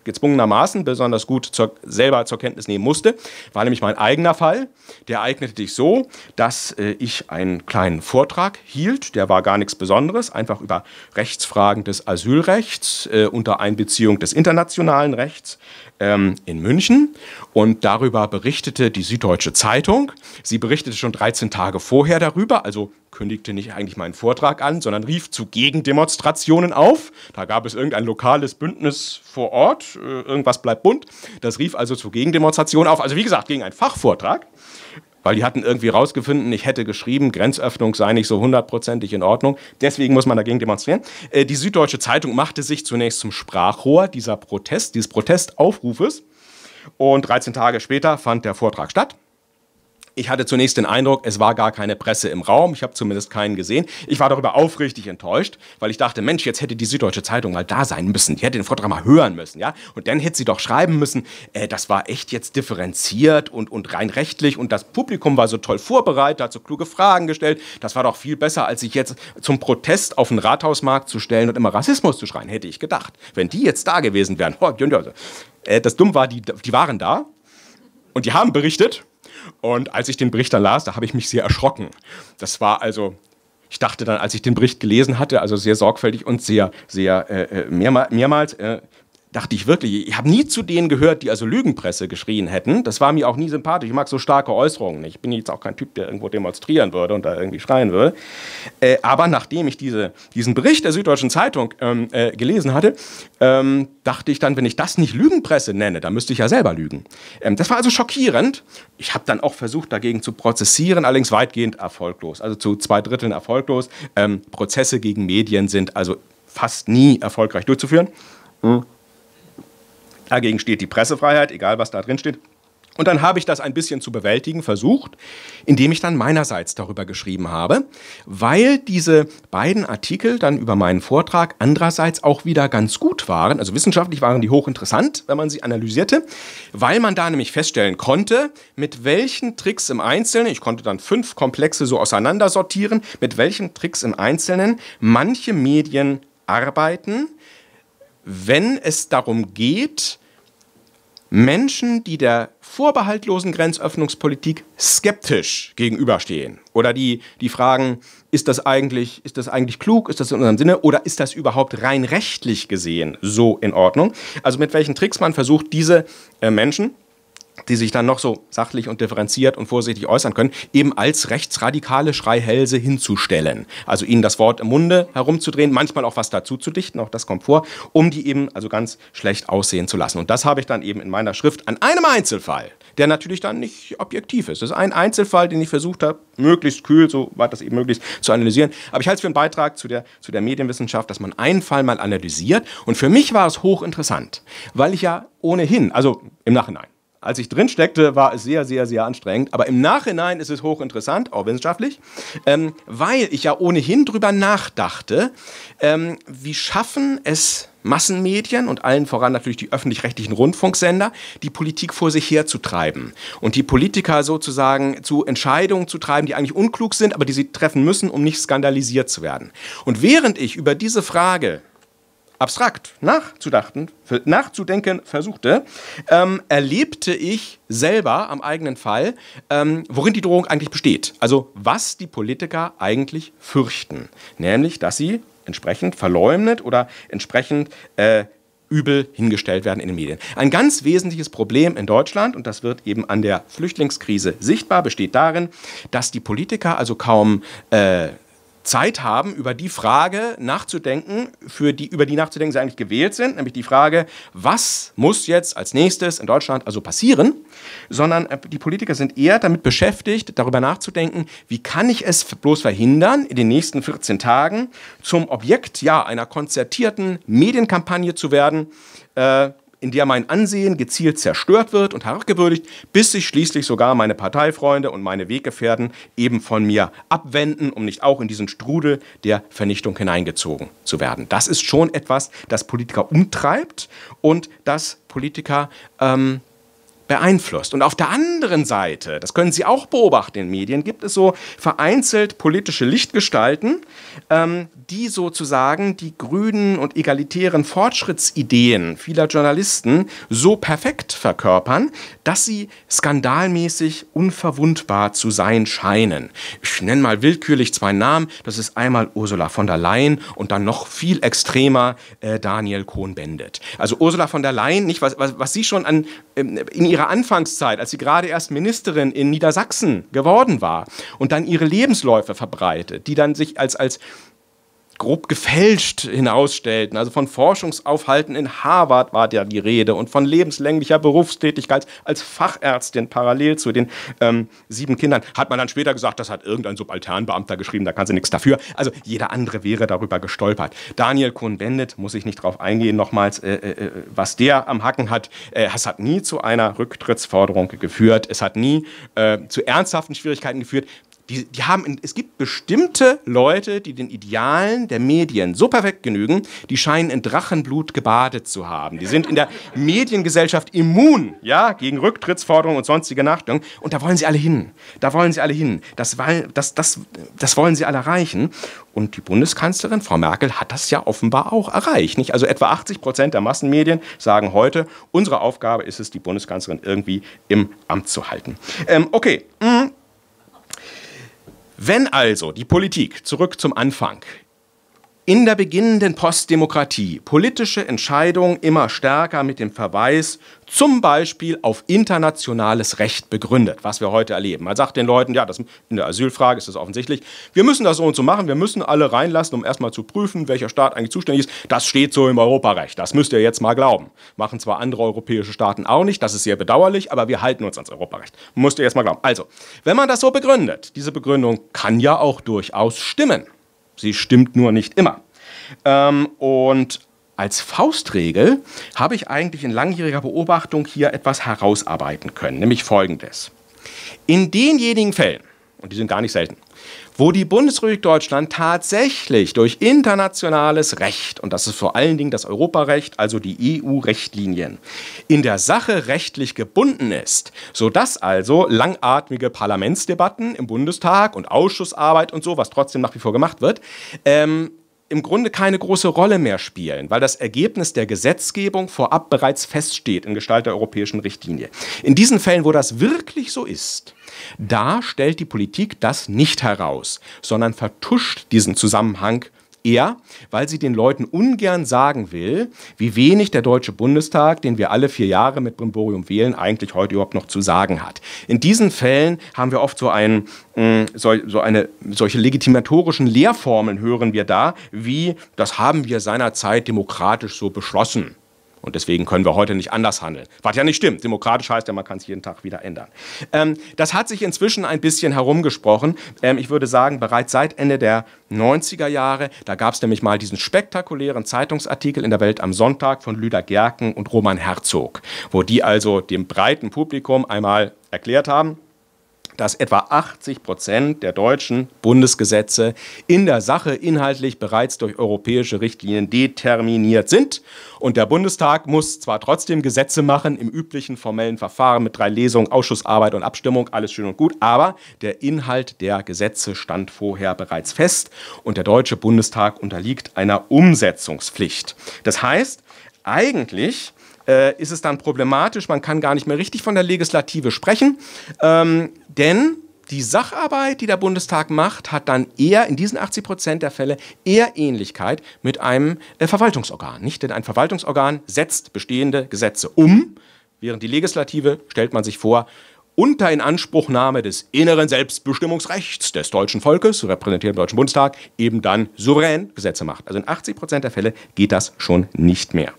gezwungenermaßen besonders gut zur, selber zur Kenntnis nehmen musste, war nämlich mein eigener Fall. Der eignete sich so, dass äh, ich einen kleinen Vortrag hielt, der war gar nichts Besonderes, einfach über Rechtsfragen des Asylrechts äh, unter Einbeziehung des internationalen Rechts ähm, in München. Und darüber berichtete die Süddeutsche Zeitung. Sie berichtete schon 13 Tage vorher darüber, also kündigte nicht eigentlich meinen Vortrag an, sondern rief zu Gegendemonstrationen auf. Da gab es irgendein lokales Bündnis vor Ort, äh, irgendwas bleibt bunt. Das rief also zu Gegendemonstrationen auf. Also wie gesagt, gegen einen Fachvortrag, weil die hatten irgendwie rausgefunden, ich hätte geschrieben, Grenzöffnung sei nicht so hundertprozentig in Ordnung. Deswegen muss man dagegen demonstrieren. Äh, die Süddeutsche Zeitung machte sich zunächst zum Sprachrohr dieser Protest, dieses Protestaufrufes. Und 13 Tage später fand der Vortrag statt ich hatte zunächst den Eindruck, es war gar keine Presse im Raum. Ich habe zumindest keinen gesehen. Ich war darüber aufrichtig enttäuscht, weil ich dachte, Mensch, jetzt hätte die Süddeutsche Zeitung mal da sein müssen. Die hätte den Vortrag mal hören müssen, ja. Und dann hätte sie doch schreiben müssen, äh, das war echt jetzt differenziert und, und rein rechtlich. Und das Publikum war so toll vorbereitet, hat so kluge Fragen gestellt. Das war doch viel besser, als sich jetzt zum Protest auf den Rathausmarkt zu stellen und immer Rassismus zu schreien, hätte ich gedacht. Wenn die jetzt da gewesen wären. Oh, das dumm war, die, die waren da und die haben berichtet und als ich den Bericht dann las, da habe ich mich sehr erschrocken. Das war also ich dachte dann, als ich den Bericht gelesen hatte, also sehr sorgfältig und sehr, sehr äh, äh mehrma mehrmals, äh, dachte ich wirklich, ich habe nie zu denen gehört, die also Lügenpresse geschrien hätten. Das war mir auch nie sympathisch. Ich mag so starke Äußerungen nicht. Ich bin jetzt auch kein Typ, der irgendwo demonstrieren würde und da irgendwie schreien würde. Äh, aber nachdem ich diese, diesen Bericht der Süddeutschen Zeitung ähm, äh, gelesen hatte, ähm, dachte ich dann, wenn ich das nicht Lügenpresse nenne, dann müsste ich ja selber lügen. Ähm, das war also schockierend. Ich habe dann auch versucht, dagegen zu prozessieren, allerdings weitgehend erfolglos. Also zu zwei Dritteln erfolglos. Ähm, Prozesse gegen Medien sind also fast nie erfolgreich durchzuführen. Mhm. Dagegen steht die Pressefreiheit, egal was da drin steht. Und dann habe ich das ein bisschen zu bewältigen versucht, indem ich dann meinerseits darüber geschrieben habe, weil diese beiden Artikel dann über meinen Vortrag andererseits auch wieder ganz gut waren. Also wissenschaftlich waren die hochinteressant, wenn man sie analysierte, weil man da nämlich feststellen konnte, mit welchen Tricks im Einzelnen, ich konnte dann fünf Komplexe so auseinandersortieren, mit welchen Tricks im Einzelnen manche Medien arbeiten wenn es darum geht, Menschen, die der vorbehaltlosen Grenzöffnungspolitik skeptisch gegenüberstehen oder die, die fragen, ist das, eigentlich, ist das eigentlich klug, ist das in unserem Sinne oder ist das überhaupt rein rechtlich gesehen so in Ordnung? Also mit welchen Tricks man versucht, diese äh, Menschen, die sich dann noch so sachlich und differenziert und vorsichtig äußern können, eben als rechtsradikale Schreihälse hinzustellen. Also ihnen das Wort im Munde herumzudrehen, manchmal auch was dazu zu dichten, auch das kommt vor, um die eben also ganz schlecht aussehen zu lassen. Und das habe ich dann eben in meiner Schrift an einem Einzelfall, der natürlich dann nicht objektiv ist. Das ist ein Einzelfall, den ich versucht habe, möglichst kühl, so weit das eben möglich ist, zu analysieren. Aber ich halte es für einen Beitrag zu der, zu der Medienwissenschaft, dass man einen Fall mal analysiert. Und für mich war es hochinteressant, weil ich ja ohnehin, also im Nachhinein, als ich drin steckte, war es sehr, sehr, sehr anstrengend. Aber im Nachhinein ist es hochinteressant, auch wissenschaftlich, ähm, weil ich ja ohnehin drüber nachdachte, ähm, wie schaffen es Massenmedien und allen voran natürlich die öffentlich-rechtlichen Rundfunksender, die Politik vor sich herzutreiben und die Politiker sozusagen zu Entscheidungen zu treiben, die eigentlich unklug sind, aber die sie treffen müssen, um nicht skandalisiert zu werden. Und während ich über diese Frage abstrakt nachzudachten, nachzudenken versuchte, ähm, erlebte ich selber am eigenen Fall, ähm, worin die Drohung eigentlich besteht. Also was die Politiker eigentlich fürchten. Nämlich, dass sie entsprechend verleumdet oder entsprechend äh, übel hingestellt werden in den Medien. Ein ganz wesentliches Problem in Deutschland, und das wird eben an der Flüchtlingskrise sichtbar, besteht darin, dass die Politiker also kaum äh, Zeit haben, über die Frage nachzudenken, für die, über die nachzudenken sie eigentlich gewählt sind, nämlich die Frage, was muss jetzt als nächstes in Deutschland also passieren, sondern äh, die Politiker sind eher damit beschäftigt, darüber nachzudenken, wie kann ich es bloß verhindern, in den nächsten 14 Tagen zum Objekt ja, einer konzertierten Medienkampagne zu werden, äh, in der mein Ansehen gezielt zerstört wird und herabgewürdigt, bis sich schließlich sogar meine Parteifreunde und meine Weggefährten eben von mir abwenden, um nicht auch in diesen Strudel der Vernichtung hineingezogen zu werden. Das ist schon etwas, das Politiker umtreibt und das Politiker ähm, beeinflusst. Und auf der anderen Seite, das können Sie auch beobachten in den Medien, gibt es so vereinzelt politische Lichtgestalten, ähm, die sozusagen die grünen und egalitären Fortschrittsideen vieler Journalisten so perfekt verkörpern, dass sie skandalmäßig unverwundbar zu sein scheinen. Ich nenne mal willkürlich zwei Namen. Das ist einmal Ursula von der Leyen und dann noch viel extremer äh, Daniel Cohn-Bendit. Also Ursula von der Leyen, nicht was, was, was sie schon an, ähm, in ihrer ihrer Anfangszeit, als sie gerade erst Ministerin in Niedersachsen geworden war und dann ihre Lebensläufe verbreitet, die dann sich als, als grob gefälscht hinausstellten. Also von Forschungsaufhalten in Harvard war ja die Rede und von lebenslänglicher Berufstätigkeit als Fachärztin parallel zu den ähm, sieben Kindern. Hat man dann später gesagt, das hat irgendein Subalternbeamter geschrieben, da kann sie nichts dafür. Also jeder andere wäre darüber gestolpert. Daniel Kuhn-Bendit, muss ich nicht drauf eingehen nochmals, äh, äh, äh, was der am Hacken hat, äh, es hat nie zu einer Rücktrittsforderung geführt. Es hat nie äh, zu ernsthaften Schwierigkeiten geführt. Die, die haben, es gibt bestimmte Leute, die den Idealen der Medien so perfekt genügen, die scheinen in Drachenblut gebadet zu haben. Die sind in der Mediengesellschaft immun, ja, gegen Rücktrittsforderungen und sonstige Nachdenken. Und da wollen sie alle hin. Da wollen sie alle hin. Das, das, das, das wollen sie alle erreichen. Und die Bundeskanzlerin, Frau Merkel, hat das ja offenbar auch erreicht. Nicht? Also etwa 80 Prozent der Massenmedien sagen heute, unsere Aufgabe ist es, die Bundeskanzlerin irgendwie im Amt zu halten. Ähm, okay, mhm. Wenn also die Politik, zurück zum Anfang, in der beginnenden Postdemokratie politische Entscheidungen immer stärker mit dem Verweis zum Beispiel auf internationales Recht begründet, was wir heute erleben. Man sagt den Leuten, ja, das, in der Asylfrage ist das offensichtlich, wir müssen das so und so machen, wir müssen alle reinlassen, um erstmal zu prüfen, welcher Staat eigentlich zuständig ist. Das steht so im Europarecht, das müsst ihr jetzt mal glauben. Machen zwar andere europäische Staaten auch nicht, das ist sehr bedauerlich, aber wir halten uns ans Europarecht. Müsst ihr jetzt mal glauben. Also, wenn man das so begründet, diese Begründung kann ja auch durchaus stimmen. Sie stimmt nur nicht immer. Ähm, und als Faustregel habe ich eigentlich in langjähriger Beobachtung hier etwas herausarbeiten können, nämlich folgendes. In denjenigen Fällen, und die sind gar nicht selten, wo die Bundesrepublik Deutschland tatsächlich durch internationales Recht, und das ist vor allen Dingen das Europarecht, also die EU-Rechtlinien, in der Sache rechtlich gebunden ist, sodass also langatmige Parlamentsdebatten im Bundestag und Ausschussarbeit und so, was trotzdem nach wie vor gemacht wird, ähm, im Grunde keine große Rolle mehr spielen, weil das Ergebnis der Gesetzgebung vorab bereits feststeht in Gestalt der europäischen Richtlinie. In diesen Fällen, wo das wirklich so ist, da stellt die Politik das nicht heraus, sondern vertuscht diesen Zusammenhang er, weil sie den Leuten ungern sagen will, wie wenig der Deutsche Bundestag, den wir alle vier Jahre mit Brimborium wählen, eigentlich heute überhaupt noch zu sagen hat. In diesen Fällen haben wir oft so, einen, mm, so eine, solche legitimatorischen Lehrformeln hören wir da, wie das haben wir seinerzeit demokratisch so beschlossen. Und deswegen können wir heute nicht anders handeln. Was ja nicht stimmt. Demokratisch heißt ja, man kann es jeden Tag wieder ändern. Ähm, das hat sich inzwischen ein bisschen herumgesprochen. Ähm, ich würde sagen, bereits seit Ende der 90er Jahre, da gab es nämlich mal diesen spektakulären Zeitungsartikel in der Welt am Sonntag von Lüder Gerken und Roman Herzog, wo die also dem breiten Publikum einmal erklärt haben, dass etwa 80 Prozent der deutschen Bundesgesetze in der Sache inhaltlich bereits durch europäische Richtlinien determiniert sind. Und der Bundestag muss zwar trotzdem Gesetze machen, im üblichen formellen Verfahren mit drei Lesungen, Ausschussarbeit und Abstimmung, alles schön und gut, aber der Inhalt der Gesetze stand vorher bereits fest und der deutsche Bundestag unterliegt einer Umsetzungspflicht. Das heißt, eigentlich äh, ist es dann problematisch. Man kann gar nicht mehr richtig von der Legislative sprechen, ähm, denn die Sacharbeit, die der Bundestag macht, hat dann eher in diesen 80 Prozent der Fälle eher Ähnlichkeit mit einem äh, Verwaltungsorgan. Nicht? Denn ein Verwaltungsorgan setzt bestehende Gesetze um, während die Legislative stellt man sich vor, unter Inanspruchnahme des inneren Selbstbestimmungsrechts des deutschen Volkes, repräsentiert im Deutschen Bundestag, eben dann souverän Gesetze macht. Also in 80 Prozent der Fälle geht das schon nicht mehr.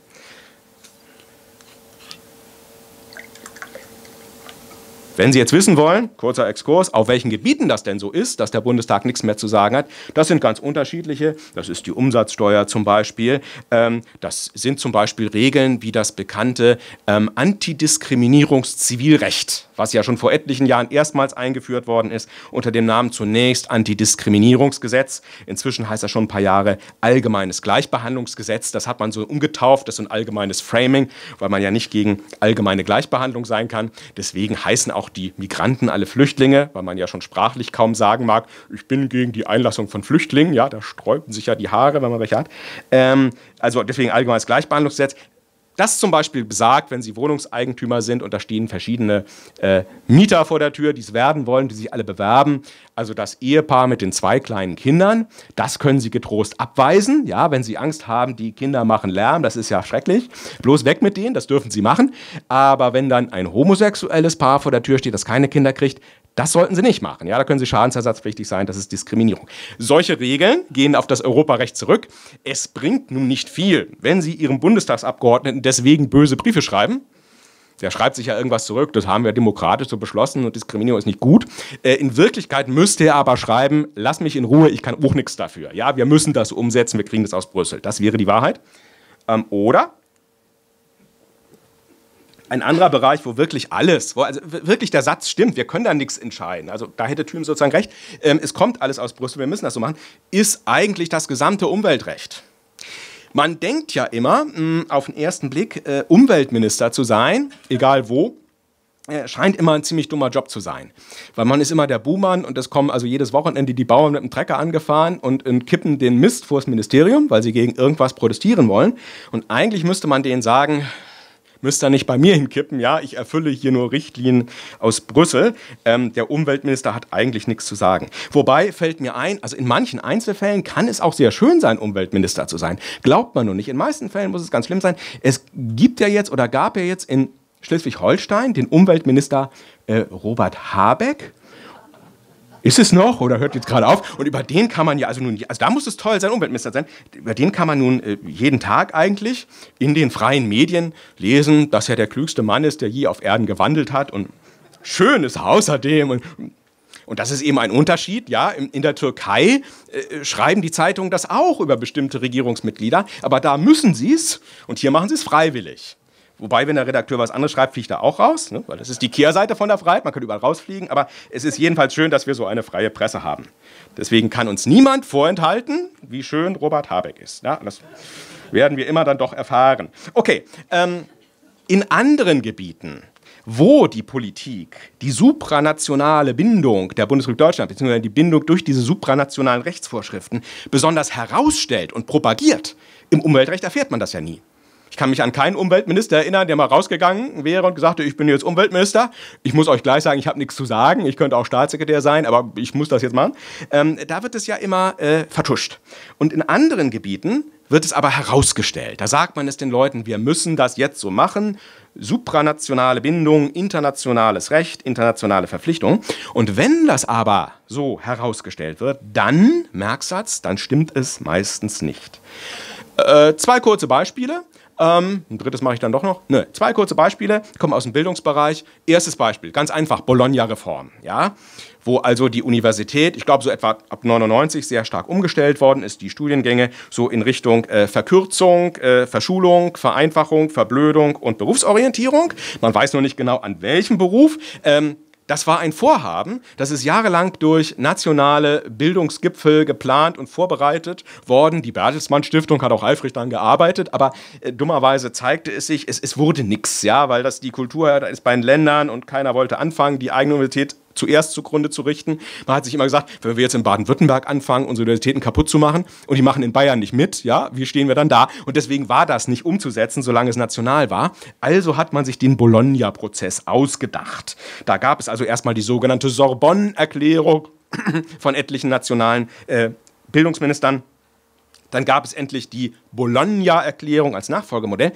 Wenn Sie jetzt wissen wollen, kurzer Exkurs, auf welchen Gebieten das denn so ist, dass der Bundestag nichts mehr zu sagen hat, das sind ganz unterschiedliche. Das ist die Umsatzsteuer zum Beispiel. Ähm, das sind zum Beispiel Regeln wie das bekannte ähm, Antidiskriminierungszivilrecht, was ja schon vor etlichen Jahren erstmals eingeführt worden ist, unter dem Namen zunächst Antidiskriminierungsgesetz. Inzwischen heißt das schon ein paar Jahre Allgemeines Gleichbehandlungsgesetz. Das hat man so umgetauft, das ist ein allgemeines Framing, weil man ja nicht gegen allgemeine Gleichbehandlung sein kann. Deswegen heißen auch auch die Migranten, alle Flüchtlinge, weil man ja schon sprachlich kaum sagen mag, ich bin gegen die Einlassung von Flüchtlingen, ja, da sträubten sich ja die Haare, wenn man welche hat. Ähm, also deswegen allgemeines Gleichbehandlungsgesetz das zum Beispiel besagt, wenn Sie Wohnungseigentümer sind und da stehen verschiedene äh, Mieter vor der Tür, die es werden wollen, die sich alle bewerben. Also das Ehepaar mit den zwei kleinen Kindern, das können Sie getrost abweisen. Ja, wenn Sie Angst haben, die Kinder machen Lärm, das ist ja schrecklich. Bloß weg mit denen, das dürfen Sie machen. Aber wenn dann ein homosexuelles Paar vor der Tür steht, das keine Kinder kriegt, das sollten sie nicht machen. Ja, da können sie schadensersatzpflichtig sein. Das ist Diskriminierung. Solche Regeln gehen auf das Europarecht zurück. Es bringt nun nicht viel, wenn sie ihrem Bundestagsabgeordneten deswegen böse Briefe schreiben. Der schreibt sich ja irgendwas zurück, das haben wir demokratisch so beschlossen und Diskriminierung ist nicht gut. Äh, in Wirklichkeit müsste er aber schreiben, lass mich in Ruhe, ich kann auch nichts dafür. Ja, wir müssen das umsetzen, wir kriegen das aus Brüssel. Das wäre die Wahrheit. Ähm, oder ein anderer Bereich, wo wirklich alles, wo also wirklich der Satz stimmt, wir können da nichts entscheiden. Also da hätte Thüm sozusagen recht. Ähm, es kommt alles aus Brüssel, wir müssen das so machen. Ist eigentlich das gesamte Umweltrecht. Man denkt ja immer, mh, auf den ersten Blick, äh, Umweltminister zu sein, egal wo, äh, scheint immer ein ziemlich dummer Job zu sein. Weil man ist immer der Buhmann und es kommen also jedes Wochenende die Bauern mit dem Trecker angefahren und kippen den Mist vors Ministerium, weil sie gegen irgendwas protestieren wollen. Und eigentlich müsste man denen sagen, müsst ihr nicht bei mir hinkippen, ja, ich erfülle hier nur Richtlinien aus Brüssel. Ähm, der Umweltminister hat eigentlich nichts zu sagen. Wobei fällt mir ein, also in manchen Einzelfällen kann es auch sehr schön sein, Umweltminister zu sein. Glaubt man nur nicht. In meisten Fällen muss es ganz schlimm sein. Es gibt ja jetzt oder gab ja jetzt in Schleswig-Holstein den Umweltminister äh, Robert Habeck. Ist es noch oder hört jetzt gerade auf? Und über den kann man ja, also nun, also da muss es toll sein, Umweltminister sein, über den kann man nun äh, jeden Tag eigentlich in den freien Medien lesen, dass er der klügste Mann ist, der je auf Erden gewandelt hat und schön ist außerdem und und das ist eben ein Unterschied, ja. In, in der Türkei äh, schreiben die Zeitungen das auch über bestimmte Regierungsmitglieder, aber da müssen sie es, und hier machen sie es freiwillig. Wobei, wenn der Redakteur was anderes schreibt, fliegt er auch raus, ne? weil das ist die Kehrseite von der Freiheit. Man kann überall rausfliegen, aber es ist jedenfalls schön, dass wir so eine freie Presse haben. Deswegen kann uns niemand vorenthalten, wie schön Robert Habeck ist. Ja, das werden wir immer dann doch erfahren. Okay, ähm, in anderen Gebieten wo die Politik die supranationale Bindung der Bundesrepublik Deutschland bzw. die Bindung durch diese supranationalen Rechtsvorschriften besonders herausstellt und propagiert. Im Umweltrecht erfährt man das ja nie. Ich kann mich an keinen Umweltminister erinnern, der mal rausgegangen wäre und gesagt hätte, ich bin jetzt Umweltminister. Ich muss euch gleich sagen, ich habe nichts zu sagen. Ich könnte auch Staatssekretär sein, aber ich muss das jetzt machen. Ähm, da wird es ja immer äh, vertuscht. Und in anderen Gebieten wird es aber herausgestellt. Da sagt man es den Leuten, wir müssen das jetzt so machen. Supranationale Bindung, internationales Recht, internationale Verpflichtung. Und wenn das aber so herausgestellt wird, dann, Merksatz, dann stimmt es meistens nicht. Äh, zwei kurze Beispiele. Ähm, ein drittes mache ich dann doch noch. Nö. Zwei kurze Beispiele, kommen aus dem Bildungsbereich. Erstes Beispiel, ganz einfach, Bologna-Reform. Ja? Wo also die Universität, ich glaube so etwa ab 99 sehr stark umgestellt worden ist, die Studiengänge so in Richtung äh, Verkürzung, äh, Verschulung, Vereinfachung, Verblödung und Berufsorientierung. Man weiß nur nicht genau, an welchem Beruf. Ähm, das war ein Vorhaben, das ist jahrelang durch nationale Bildungsgipfel geplant und vorbereitet worden. Die Bertelsmann Stiftung hat auch eifrig daran gearbeitet, aber äh, dummerweise zeigte es sich, es, es wurde nichts, ja, weil das die Kultur ist bei den Ländern und keiner wollte anfangen. Die eigene Universität zuerst zugrunde zu richten. Man hat sich immer gesagt, wenn wir jetzt in Baden-Württemberg anfangen, unsere Universitäten kaputt zu machen und die machen in Bayern nicht mit, ja, wie stehen wir dann da? Und deswegen war das nicht umzusetzen, solange es national war. Also hat man sich den Bologna-Prozess ausgedacht. Da gab es also erstmal die sogenannte Sorbonne-Erklärung von etlichen nationalen äh, Bildungsministern. Dann gab es endlich die Bologna-Erklärung als Nachfolgemodell.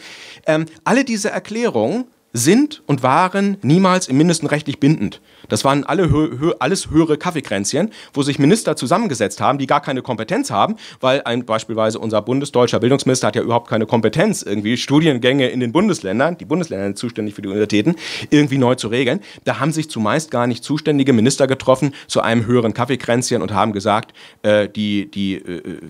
Ähm, alle diese Erklärungen sind und waren niemals im Mindesten rechtlich bindend. Das waren alle hö hö alles höhere Kaffeekränzchen, wo sich Minister zusammengesetzt haben, die gar keine Kompetenz haben, weil ein, beispielsweise unser bundesdeutscher Bildungsminister hat ja überhaupt keine Kompetenz, irgendwie Studiengänge in den Bundesländern, die Bundesländer sind zuständig für die Universitäten, irgendwie neu zu regeln. Da haben sich zumeist gar nicht zuständige Minister getroffen zu einem höheren Kaffeekränzchen und haben gesagt, äh, die, die, äh,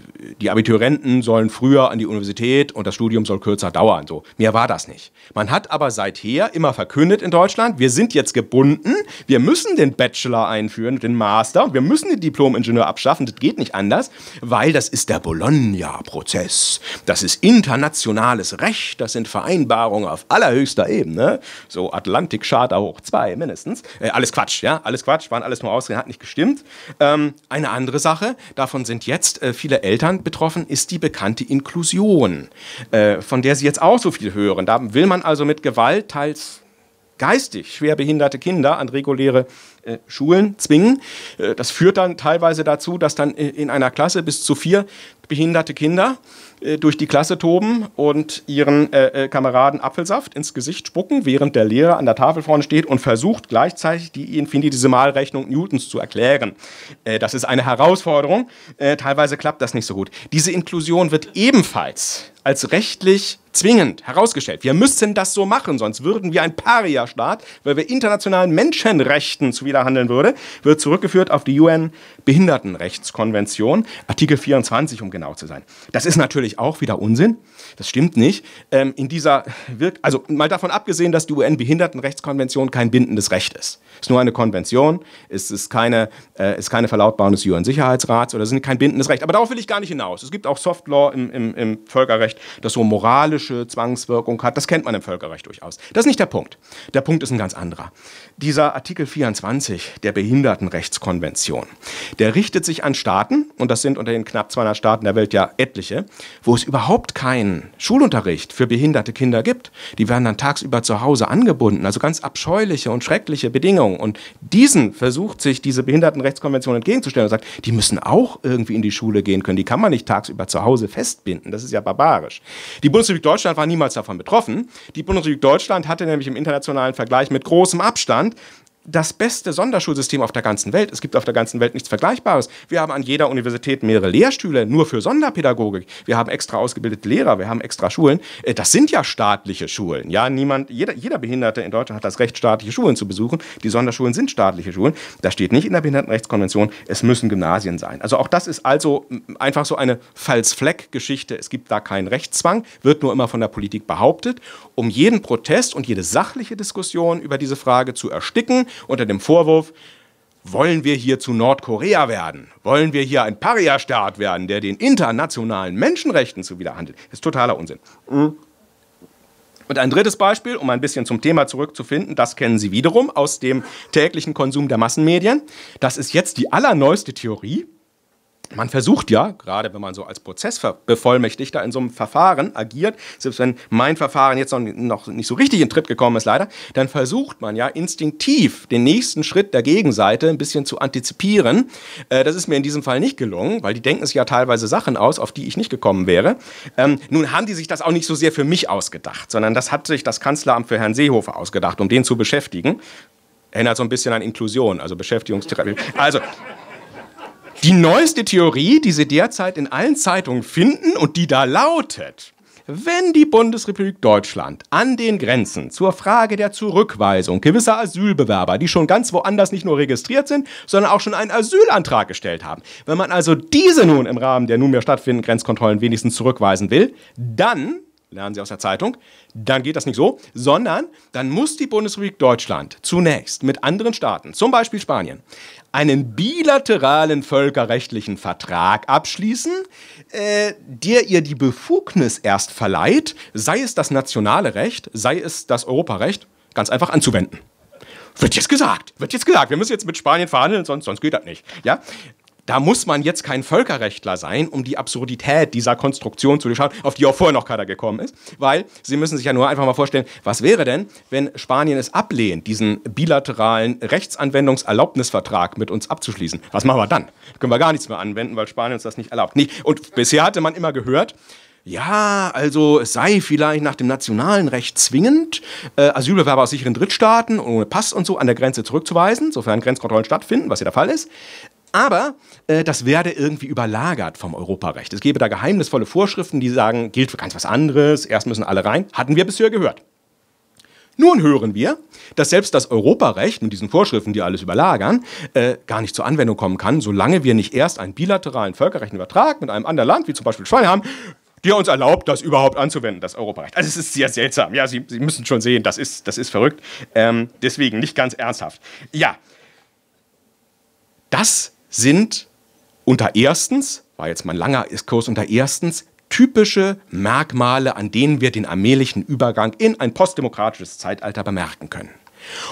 die Abiturienten sollen früher an die Universität und das Studium soll kürzer dauern. So. Mehr war das nicht. Man hat aber seither bisher immer verkündet in Deutschland, wir sind jetzt gebunden, wir müssen den Bachelor einführen, den Master wir müssen den Diplom-Ingenieur abschaffen, das geht nicht anders, weil das ist der Bologna-Prozess. Das ist internationales Recht, das sind Vereinbarungen auf allerhöchster Ebene, so Atlantik-Charta hoch zwei mindestens. Äh, alles Quatsch, ja, alles Quatsch, waren alles nur Ausreden, hat nicht gestimmt. Ähm, eine andere Sache, davon sind jetzt äh, viele Eltern betroffen, ist die bekannte Inklusion, äh, von der sie jetzt auch so viel hören. Da will man also mit Gewalt teilweise teils geistig schwerbehinderte Kinder an reguläre äh, Schulen zwingen. Äh, das führt dann teilweise dazu, dass dann äh, in einer Klasse bis zu vier behinderte Kinder äh, durch die Klasse toben und ihren äh, äh, Kameraden Apfelsaft ins Gesicht spucken, während der Lehrer an der Tafel vorne steht und versucht gleichzeitig die Infinitesimalrechnung Newtons zu erklären. das ist eine Herausforderung. teilweise klappt das nicht so gut. Diese Inklusion wird ebenfalls als rechtlich zwingend herausgestellt. Wir müssen das so machen, sonst würden wir ein Paria-Staat, weil wir internationalen Menschenrechten zuwiderhandeln würde, wird zurückgeführt auf die UN-Behindertenrechtskonvention, Artikel 24, um genau zu sein. Das ist natürlich auch wieder Unsinn. Das stimmt nicht. Ähm, in dieser wirkt, also mal davon abgesehen, dass die UN-Behindertenrechtskonvention kein bindendes Recht ist. Es ist nur eine Konvention, es ist keine, äh, ist keine Verlautbarung des UN-Sicherheitsrats oder es ist kein bindendes Recht. Aber darauf will ich gar nicht hinaus. Es gibt auch Soft Law im, im, im Völkerrecht, das so moralisch symbolische Zwangswirkung hat. Das kennt man im Völkerrecht durchaus. Das ist nicht der Punkt. Der Punkt ist ein ganz anderer. Dieser Artikel 24 der Behindertenrechtskonvention, der richtet sich an Staaten, und das sind unter den knapp 200 Staaten der Welt ja etliche, wo es überhaupt keinen Schulunterricht für behinderte Kinder gibt. Die werden dann tagsüber zu Hause angebunden, also ganz abscheuliche und schreckliche Bedingungen. Und diesen versucht sich diese Behindertenrechtskonvention entgegenzustellen und sagt, die müssen auch irgendwie in die Schule gehen können. Die kann man nicht tagsüber zu Hause festbinden. Das ist ja barbarisch. Die Bundesrepublik Deutschland war niemals davon betroffen. Die Bundesrepublik Deutschland hatte nämlich im internationalen Vergleich mit großem Abstand das beste Sonderschulsystem auf der ganzen Welt. Es gibt auf der ganzen Welt nichts Vergleichbares. Wir haben an jeder Universität mehrere Lehrstühle nur für Sonderpädagogik. Wir haben extra ausgebildete Lehrer, wir haben extra Schulen. Äh, das sind ja staatliche Schulen. Ja, niemand, jeder, jeder Behinderte in Deutschland hat das Recht, staatliche Schulen zu besuchen. Die Sonderschulen sind staatliche Schulen. Da steht nicht in der Behindertenrechtskonvention, es müssen Gymnasien sein. Also auch das ist also einfach so eine Falls-Fleck-Geschichte. Es gibt da keinen Rechtszwang, wird nur immer von der Politik behauptet. Um jeden Protest und jede sachliche Diskussion über diese Frage zu ersticken, unter dem Vorwurf, wollen wir hier zu Nordkorea werden? Wollen wir hier ein Paria-Staat werden, der den internationalen Menschenrechten zuwiderhandelt? Das ist totaler Unsinn. Mhm. Und ein drittes Beispiel, um ein bisschen zum Thema zurückzufinden, das kennen Sie wiederum aus dem täglichen Konsum der Massenmedien. Das ist jetzt die allerneueste Theorie, man versucht ja, gerade wenn man so als Prozessbevollmächtigter in so einem Verfahren agiert, selbst wenn mein Verfahren jetzt noch nicht so richtig in Tritt gekommen ist, leider, dann versucht man ja instinktiv den nächsten Schritt der Gegenseite ein bisschen zu antizipieren. Äh, das ist mir in diesem Fall nicht gelungen, weil die denken sich ja teilweise Sachen aus, auf die ich nicht gekommen wäre. Ähm, nun haben die sich das auch nicht so sehr für mich ausgedacht, sondern das hat sich das Kanzleramt für Herrn Seehofer ausgedacht, um den zu beschäftigen erinnert so ein bisschen an Inklusion, also Beschäftigungstherapie. Also, die neueste Theorie, die Sie derzeit in allen Zeitungen finden und die da lautet, wenn die Bundesrepublik Deutschland an den Grenzen zur Frage der Zurückweisung gewisser Asylbewerber, die schon ganz woanders nicht nur registriert sind, sondern auch schon einen Asylantrag gestellt haben, wenn man also diese nun im Rahmen der nunmehr stattfindenden Grenzkontrollen wenigstens zurückweisen will, dann lernen Sie aus der Zeitung, dann geht das nicht so, sondern dann muss die Bundesrepublik Deutschland zunächst mit anderen Staaten, zum Beispiel Spanien, einen bilateralen völkerrechtlichen Vertrag abschließen, äh, der ihr die Befugnis erst verleiht, sei es das nationale Recht, sei es das Europarecht, ganz einfach anzuwenden. Wird jetzt gesagt, wird jetzt gesagt. Wir müssen jetzt mit Spanien verhandeln, sonst, sonst geht das nicht. Ja? Da muss man jetzt kein Völkerrechtler sein, um die Absurdität dieser Konstruktion zu durchschauen, auf die auch vorher noch keiner gekommen ist. Weil Sie müssen sich ja nur einfach mal vorstellen, was wäre denn, wenn Spanien es ablehnt, diesen bilateralen Rechtsanwendungserlaubnisvertrag mit uns abzuschließen? Was machen wir dann? Da Können wir gar nichts mehr anwenden, weil Spanien uns das nicht erlaubt. Nicht. Und bisher hatte man immer gehört, ja, also es sei vielleicht nach dem nationalen Recht zwingend, äh, Asylbewerber aus sicheren Drittstaaten ohne Pass und so an der Grenze zurückzuweisen, sofern Grenzkontrollen stattfinden, was ja der Fall ist. Aber äh, das werde irgendwie überlagert vom Europarecht. Es gebe da geheimnisvolle Vorschriften, die sagen, gilt für ganz was anderes, erst müssen alle rein. Hatten wir bisher gehört. Nun hören wir, dass selbst das Europarecht mit diesen Vorschriften, die alles überlagern, äh, gar nicht zur Anwendung kommen kann, solange wir nicht erst einen bilateralen Völkerrechtsvertrag mit einem anderen Land, wie zum Beispiel Schweine haben, der uns erlaubt, das überhaupt anzuwenden, das Europarecht. Also es ist sehr seltsam. Ja, Sie, Sie müssen schon sehen, das ist, das ist verrückt. Ähm, deswegen nicht ganz ernsthaft. Ja, das ist sind unter erstens, war jetzt mein langer Kurs unter erstens, typische Merkmale, an denen wir den allmählichen Übergang in ein postdemokratisches Zeitalter bemerken können.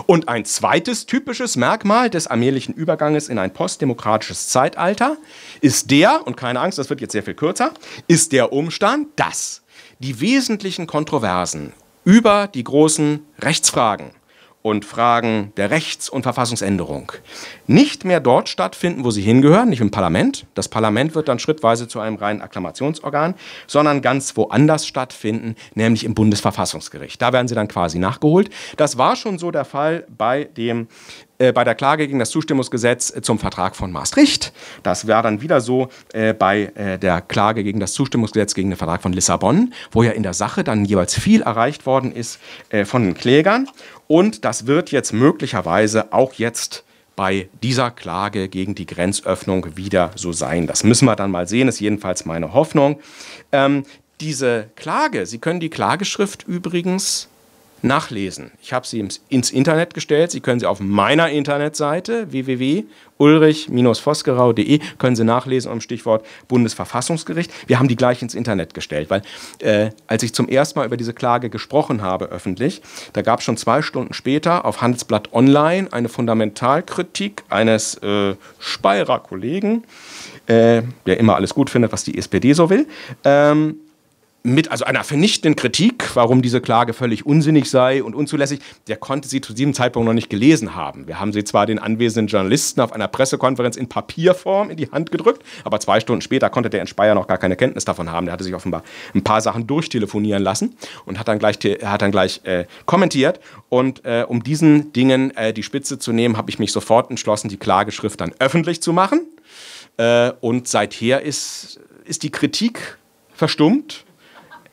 Und ein zweites typisches Merkmal des allmählichen Überganges in ein postdemokratisches Zeitalter ist der, und keine Angst, das wird jetzt sehr viel kürzer, ist der Umstand, dass die wesentlichen Kontroversen über die großen Rechtsfragen und Fragen der Rechts- und Verfassungsänderung nicht mehr dort stattfinden, wo sie hingehören, nicht im Parlament. Das Parlament wird dann schrittweise zu einem reinen Akklamationsorgan, sondern ganz woanders stattfinden, nämlich im Bundesverfassungsgericht. Da werden sie dann quasi nachgeholt. Das war schon so der Fall bei dem äh, bei der Klage gegen das Zustimmungsgesetz zum Vertrag von Maastricht. Das war dann wieder so äh, bei äh, der Klage gegen das Zustimmungsgesetz gegen den Vertrag von Lissabon, wo ja in der Sache dann jeweils viel erreicht worden ist äh, von den Klägern. Und das wird jetzt möglicherweise auch jetzt bei dieser Klage gegen die Grenzöffnung wieder so sein. Das müssen wir dann mal sehen, ist jedenfalls meine Hoffnung. Ähm, diese Klage, Sie können die Klageschrift übrigens nachlesen. Ich habe sie ins Internet gestellt. Sie können sie auf meiner Internetseite www.ulrich-vosgerau.de können Sie nachlesen um Stichwort Bundesverfassungsgericht. Wir haben die gleich ins Internet gestellt, weil äh, als ich zum ersten Mal über diese Klage gesprochen habe öffentlich, da gab es schon zwei Stunden später auf Handelsblatt Online eine Fundamentalkritik eines äh, Speyerer Kollegen, äh, der immer alles gut findet, was die SPD so will. Ähm, mit also einer vernichtenden Kritik, warum diese Klage völlig unsinnig sei und unzulässig, der konnte sie zu diesem Zeitpunkt noch nicht gelesen haben. Wir haben sie zwar den anwesenden Journalisten auf einer Pressekonferenz in Papierform in die Hand gedrückt, aber zwei Stunden später konnte der in Speyer noch gar keine Kenntnis davon haben. Der hatte sich offenbar ein paar Sachen durchtelefonieren lassen und hat dann gleich, hat dann gleich äh, kommentiert. Und äh, um diesen Dingen äh, die Spitze zu nehmen, habe ich mich sofort entschlossen, die Klageschrift dann öffentlich zu machen. Äh, und seither ist, ist die Kritik verstummt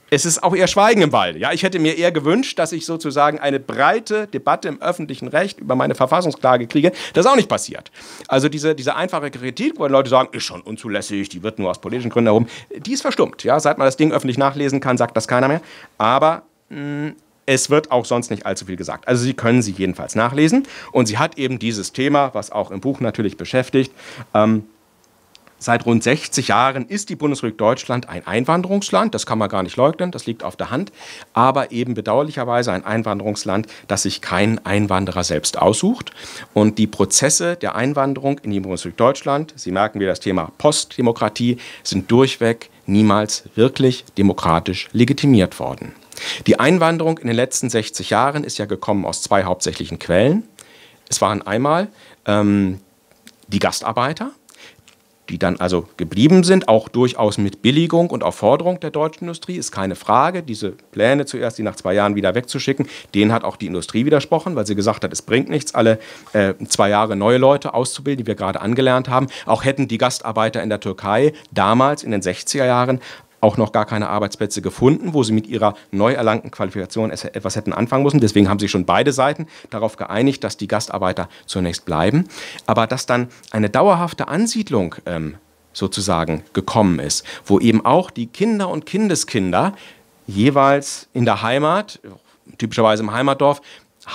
es ist auch eher Schweigen im Wald. Ja, ich hätte mir eher gewünscht, dass ich sozusagen eine breite Debatte im öffentlichen Recht über meine Verfassungsklage kriege. Das ist auch nicht passiert. Also diese, diese einfache Kritik, wo Leute sagen, ist schon unzulässig, die wird nur aus politischen Gründen herum, die ist verstummt. Ja, seit man das Ding öffentlich nachlesen kann, sagt das keiner mehr. Aber mh, mm, es wird auch sonst nicht allzu viel gesagt. Also Sie können sie jedenfalls nachlesen. Und sie hat eben dieses Thema, was auch im Buch natürlich beschäftigt. Ähm, Seit rund 60 Jahren ist die Bundesrepublik Deutschland ein Einwanderungsland, das kann man gar nicht leugnen, das liegt auf der Hand, aber eben bedauerlicherweise ein Einwanderungsland, das sich keinen Einwanderer selbst aussucht. Und die Prozesse der Einwanderung in die Bundesrepublik Deutschland, Sie merken wir das Thema Postdemokratie, sind durchweg niemals wirklich demokratisch legitimiert worden. Die Einwanderung in den letzten 60 Jahren ist ja gekommen aus zwei hauptsächlichen Quellen. Es waren einmal ähm, die Gastarbeiter, die dann also geblieben sind, auch durchaus mit Billigung und auf Forderung der deutschen Industrie, ist keine Frage. Diese Pläne zuerst, die nach zwei Jahren wieder wegzuschicken, denen hat auch die Industrie widersprochen, weil sie gesagt hat, es bringt nichts, alle äh, zwei Jahre neue Leute auszubilden, die wir gerade angelernt haben. Auch hätten die Gastarbeiter in der Türkei damals in den 60er Jahren auch noch gar keine Arbeitsplätze gefunden, wo sie mit ihrer neu erlangten Qualifikation etwas hätten anfangen müssen. Deswegen haben sich schon beide Seiten darauf geeinigt, dass die Gastarbeiter zunächst bleiben. Aber dass dann eine dauerhafte Ansiedlung ähm, sozusagen gekommen ist, wo eben auch die Kinder und Kindeskinder jeweils in der Heimat, typischerweise im Heimatdorf,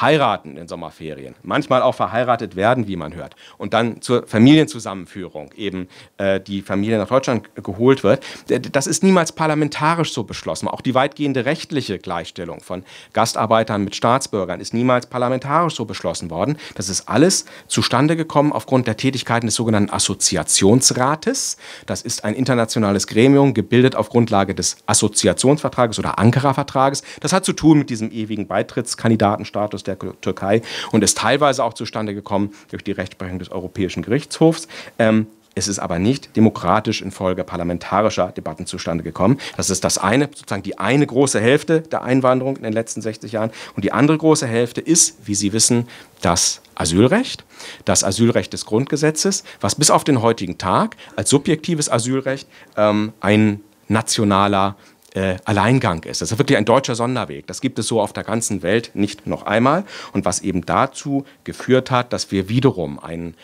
heiraten in den Sommerferien, manchmal auch verheiratet werden, wie man hört, und dann zur Familienzusammenführung eben äh, die Familie nach Deutschland geholt wird, das ist niemals parlamentarisch so beschlossen. Auch die weitgehende rechtliche Gleichstellung von Gastarbeitern mit Staatsbürgern ist niemals parlamentarisch so beschlossen worden. Das ist alles zustande gekommen aufgrund der Tätigkeiten des sogenannten Assoziationsrates. Das ist ein internationales Gremium, gebildet auf Grundlage des Assoziationsvertrages oder Ankara-Vertrages. Das hat zu tun mit diesem ewigen Beitrittskandidatenstatus aus der Türkei und ist teilweise auch zustande gekommen durch die Rechtsprechung des Europäischen Gerichtshofs. Ähm, es ist aber nicht demokratisch infolge parlamentarischer Debatten zustande gekommen. Das ist das eine, sozusagen die eine große Hälfte der Einwanderung in den letzten 60 Jahren. Und die andere große Hälfte ist, wie Sie wissen, das Asylrecht, das Asylrecht des Grundgesetzes, was bis auf den heutigen Tag als subjektives Asylrecht ähm, ein nationaler äh, Alleingang ist. Das ist wirklich ein deutscher Sonderweg. Das gibt es so auf der ganzen Welt nicht noch einmal. Und was eben dazu geführt hat, dass wir wiederum einen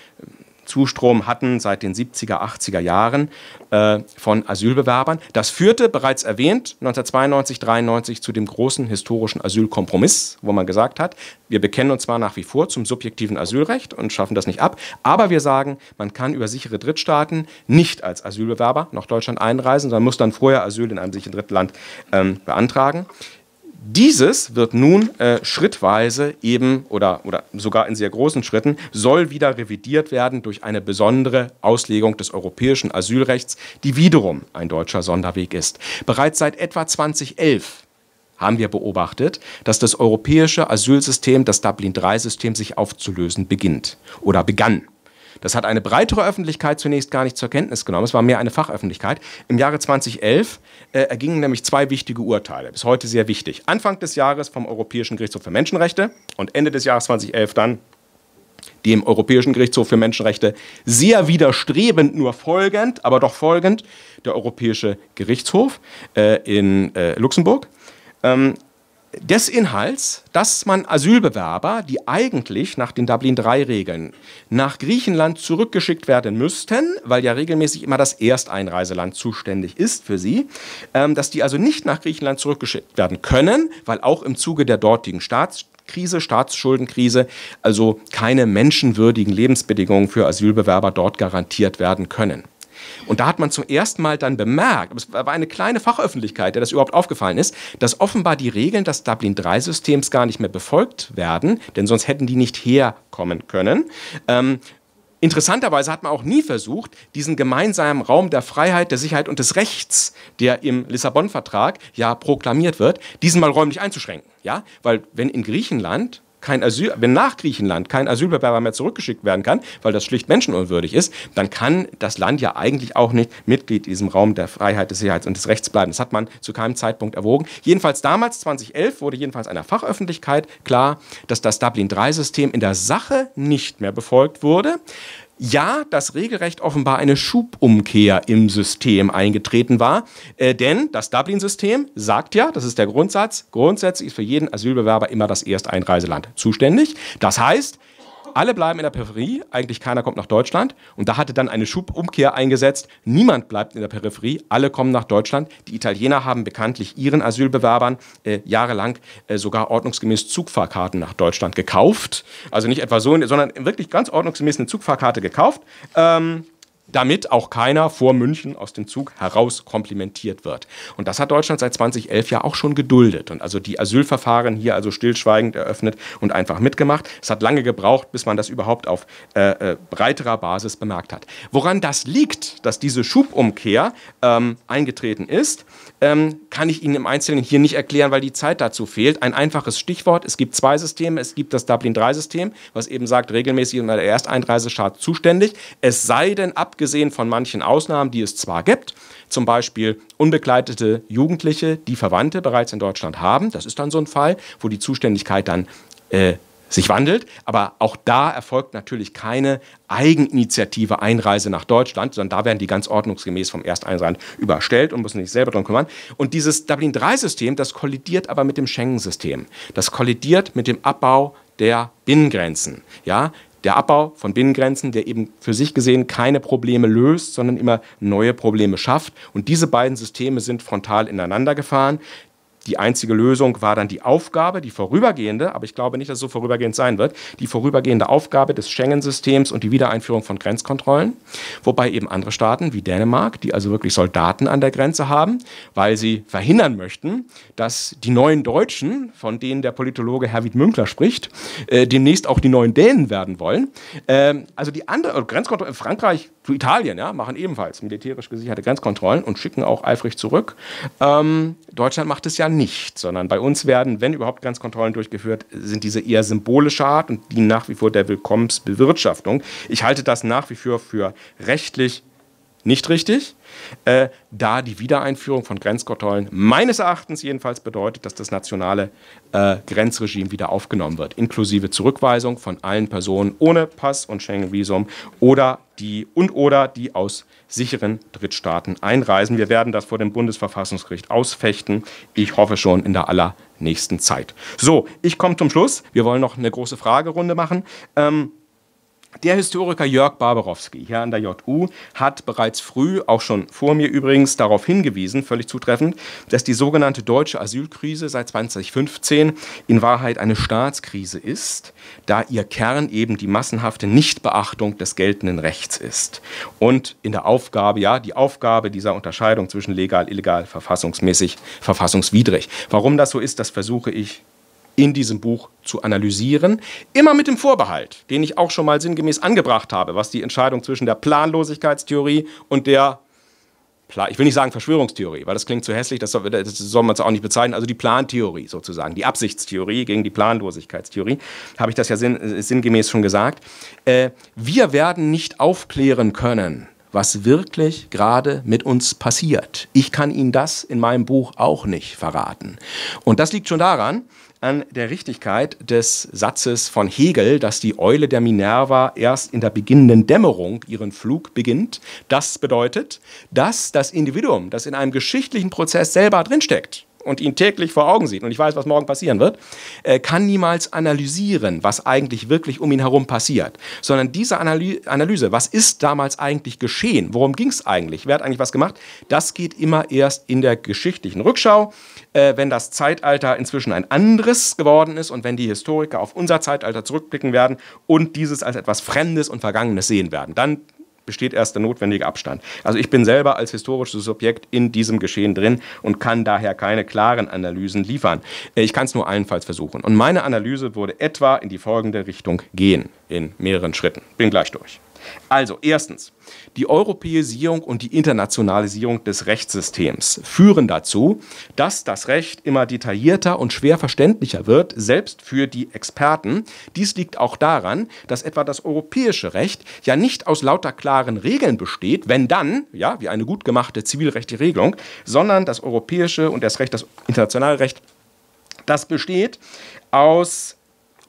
Zustrom hatten seit den 70er, 80er Jahren äh, von Asylbewerbern. Das führte bereits erwähnt 1992, 93 zu dem großen historischen Asylkompromiss, wo man gesagt hat, wir bekennen uns zwar nach wie vor zum subjektiven Asylrecht und schaffen das nicht ab, aber wir sagen, man kann über sichere Drittstaaten nicht als Asylbewerber nach Deutschland einreisen, sondern muss dann vorher Asyl in einem sicheren Drittland ähm, beantragen. Dieses wird nun äh, schrittweise eben oder, oder sogar in sehr großen Schritten soll wieder revidiert werden durch eine besondere Auslegung des europäischen Asylrechts, die wiederum ein deutscher Sonderweg ist. Bereits seit etwa 2011 haben wir beobachtet, dass das europäische Asylsystem, das Dublin-III-System sich aufzulösen beginnt oder begann. Das hat eine breitere Öffentlichkeit zunächst gar nicht zur Kenntnis genommen. Es war mehr eine Fachöffentlichkeit. Im Jahre 2011 äh, ergingen nämlich zwei wichtige Urteile, bis heute sehr wichtig. Anfang des Jahres vom Europäischen Gerichtshof für Menschenrechte und Ende des Jahres 2011 dann dem Europäischen Gerichtshof für Menschenrechte sehr widerstrebend, nur folgend, aber doch folgend, der Europäische Gerichtshof äh, in äh, Luxemburg. Ähm, des Inhalts, dass man Asylbewerber, die eigentlich nach den Dublin III-Regeln nach Griechenland zurückgeschickt werden müssten, weil ja regelmäßig immer das Ersteinreiseland zuständig ist für sie, ähm, dass die also nicht nach Griechenland zurückgeschickt werden können, weil auch im Zuge der dortigen Staatskrise, Staatsschuldenkrise, also keine menschenwürdigen Lebensbedingungen für Asylbewerber dort garantiert werden können. Und da hat man zum ersten Mal dann bemerkt, aber es war eine kleine Fachöffentlichkeit, der das überhaupt aufgefallen ist, dass offenbar die Regeln des Dublin-3-Systems gar nicht mehr befolgt werden, denn sonst hätten die nicht herkommen können. Ähm, Interessanterweise hat man auch nie versucht, diesen gemeinsamen Raum der Freiheit, der Sicherheit und des Rechts, der im Lissabon-Vertrag ja proklamiert wird, diesen mal räumlich einzuschränken. Ja? Weil wenn in Griechenland kein Asyl, wenn nach Griechenland kein Asylbewerber mehr zurückgeschickt werden kann, weil das schlicht menschenunwürdig ist, dann kann das Land ja eigentlich auch nicht Mitglied diesem Raum der Freiheit, des Sicherheits und des Rechts bleiben. Das hat man zu keinem Zeitpunkt erwogen. Jedenfalls damals, 2011, wurde jedenfalls einer Fachöffentlichkeit klar, dass das Dublin-III-System in der Sache nicht mehr befolgt wurde ja, dass regelrecht offenbar eine Schubumkehr im System eingetreten war. Äh, denn das Dublin-System sagt ja, das ist der Grundsatz, grundsätzlich ist für jeden Asylbewerber immer das Ersteinreiseland zuständig. Das heißt, alle bleiben in der Peripherie, eigentlich keiner kommt nach Deutschland. Und da hatte dann eine Schubumkehr eingesetzt. Niemand bleibt in der Peripherie, alle kommen nach Deutschland. Die Italiener haben bekanntlich ihren Asylbewerbern äh, jahrelang äh, sogar ordnungsgemäß Zugfahrkarten nach Deutschland gekauft. Also nicht etwa so, sondern wirklich ganz ordnungsgemäß eine Zugfahrkarte gekauft. Ähm, damit auch keiner vor München aus dem Zug heraus komplimentiert wird. Und das hat Deutschland seit 2011 ja auch schon geduldet und also die Asylverfahren hier also stillschweigend eröffnet und einfach mitgemacht. Es hat lange gebraucht, bis man das überhaupt auf äh, äh, breiterer Basis bemerkt hat. Woran das liegt, dass diese Schubumkehr ähm, eingetreten ist, ähm, kann ich Ihnen im Einzelnen hier nicht erklären, weil die Zeit dazu fehlt. Ein einfaches Stichwort, es gibt zwei Systeme, es gibt das Dublin-3-System, was eben sagt, regelmäßig unter der Ersteinreise zuständig, es sei denn ab abgesehen von manchen Ausnahmen, die es zwar gibt, zum Beispiel unbegleitete Jugendliche, die Verwandte bereits in Deutschland haben. Das ist dann so ein Fall, wo die Zuständigkeit dann äh, sich wandelt. Aber auch da erfolgt natürlich keine Eigeninitiative Einreise nach Deutschland, sondern da werden die ganz ordnungsgemäß vom Ersteinreisen überstellt und müssen sich selber darum kümmern. Und dieses Dublin-3-System, das kollidiert aber mit dem Schengen-System. Das kollidiert mit dem Abbau der Binnengrenzen. Ja, der Abbau von Binnengrenzen, der eben für sich gesehen keine Probleme löst, sondern immer neue Probleme schafft. Und diese beiden Systeme sind frontal ineinander gefahren. Die einzige Lösung war dann die Aufgabe, die vorübergehende, aber ich glaube nicht, dass es so vorübergehend sein wird, die vorübergehende Aufgabe des Schengen-Systems und die Wiedereinführung von Grenzkontrollen, wobei eben andere Staaten wie Dänemark, die also wirklich Soldaten an der Grenze haben, weil sie verhindern möchten, dass die neuen Deutschen, von denen der Politologe Herwig Münkler spricht, äh, demnächst auch die neuen Dänen werden wollen. Ähm, also die andere Grenzkontrolle, Frankreich zu Italien, ja, machen ebenfalls militärisch gesicherte Grenzkontrollen und schicken auch eifrig zurück. Ähm, Deutschland macht es ja nicht, sondern bei uns werden, wenn überhaupt Grenzkontrollen durchgeführt, sind diese eher symbolischer Art und dienen nach wie vor der Willkommensbewirtschaftung. Ich halte das nach wie vor für rechtlich nicht richtig äh, da die Wiedereinführung von Grenzkontrollen meines Erachtens jedenfalls bedeutet, dass das nationale äh, Grenzregime wieder aufgenommen wird, inklusive Zurückweisung von allen Personen ohne Pass und Schengen-Visum oder die und oder die aus sicheren Drittstaaten einreisen. Wir werden das vor dem Bundesverfassungsgericht ausfechten. Ich hoffe schon in der allernächsten Zeit. So, ich komme zum Schluss. Wir wollen noch eine große Fragerunde machen. Ähm, der Historiker Jörg Barbarowski hier an der JU hat bereits früh, auch schon vor mir übrigens, darauf hingewiesen, völlig zutreffend, dass die sogenannte deutsche Asylkrise seit 2015 in Wahrheit eine Staatskrise ist, da ihr Kern eben die massenhafte Nichtbeachtung des geltenden Rechts ist. Und in der Aufgabe, ja, die Aufgabe dieser Unterscheidung zwischen legal, illegal, verfassungsmäßig, verfassungswidrig. Warum das so ist, das versuche ich in diesem Buch zu analysieren. Immer mit dem Vorbehalt, den ich auch schon mal sinngemäß angebracht habe, was die Entscheidung zwischen der Planlosigkeitstheorie und der ich will nicht sagen Verschwörungstheorie, weil das klingt zu hässlich, das soll, das soll man es auch nicht bezeichnen. Also die Plantheorie sozusagen, die Absichtstheorie gegen die Planlosigkeitstheorie, habe ich das ja sinn, äh, sinngemäß schon gesagt. Äh, wir werden nicht aufklären können, was wirklich gerade mit uns passiert. Ich kann Ihnen das in meinem Buch auch nicht verraten. Und das liegt schon daran, an der Richtigkeit des Satzes von Hegel, dass die Eule der Minerva erst in der beginnenden Dämmerung ihren Flug beginnt. Das bedeutet, dass das Individuum, das in einem geschichtlichen Prozess selber drinsteckt, und ihn täglich vor Augen sieht und ich weiß, was morgen passieren wird, äh, kann niemals analysieren, was eigentlich wirklich um ihn herum passiert, sondern diese Analyse, was ist damals eigentlich geschehen, worum ging es eigentlich, wer hat eigentlich was gemacht, das geht immer erst in der geschichtlichen Rückschau äh, wenn das Zeitalter inzwischen ein anderes geworden ist und wenn die Historiker auf unser Zeitalter zurückblicken werden und dieses als etwas Fremdes und Vergangenes sehen werden. Dann besteht erst der notwendige Abstand. Also ich bin selber als historisches Subjekt in diesem Geschehen drin und kann daher keine klaren Analysen liefern. Äh, ich kann es nur allenfalls versuchen. Und meine Analyse würde etwa in die folgende Richtung gehen, in mehreren Schritten. Bin gleich durch. Also, erstens, die Europäisierung und die Internationalisierung des Rechtssystems führen dazu, dass das Recht immer detaillierter und schwer verständlicher wird, selbst für die Experten. Dies liegt auch daran, dass etwa das europäische Recht ja nicht aus lauter klaren Regeln besteht, wenn dann, ja, wie eine gut gemachte zivilrechtliche Regelung, sondern das europäische und das Recht, das internationale Recht, das besteht aus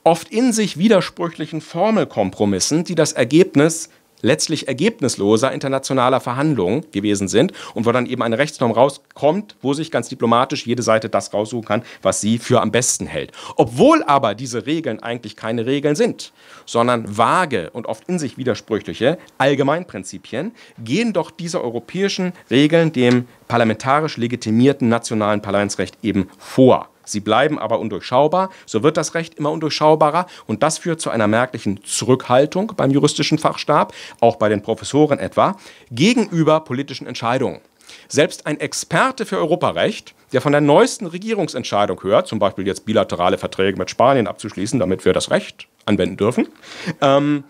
oft in sich widersprüchlichen Formelkompromissen, die das Ergebnis letztlich ergebnisloser internationaler Verhandlungen gewesen sind und wo dann eben eine Rechtsnorm rauskommt, wo sich ganz diplomatisch jede Seite das raussuchen kann, was sie für am besten hält. Obwohl aber diese Regeln eigentlich keine Regeln sind, sondern vage und oft in sich widersprüchliche Allgemeinprinzipien, gehen doch diese europäischen Regeln dem parlamentarisch legitimierten nationalen Parlamentsrecht eben vor sie bleiben aber undurchschaubar, so wird das Recht immer undurchschaubarer und das führt zu einer merklichen Zurückhaltung beim juristischen Fachstab, auch bei den Professoren etwa, gegenüber politischen Entscheidungen. Selbst ein Experte für Europarecht, der von der neuesten Regierungsentscheidung hört, zum Beispiel jetzt bilaterale Verträge mit Spanien abzuschließen, damit wir das Recht anwenden dürfen, ähm,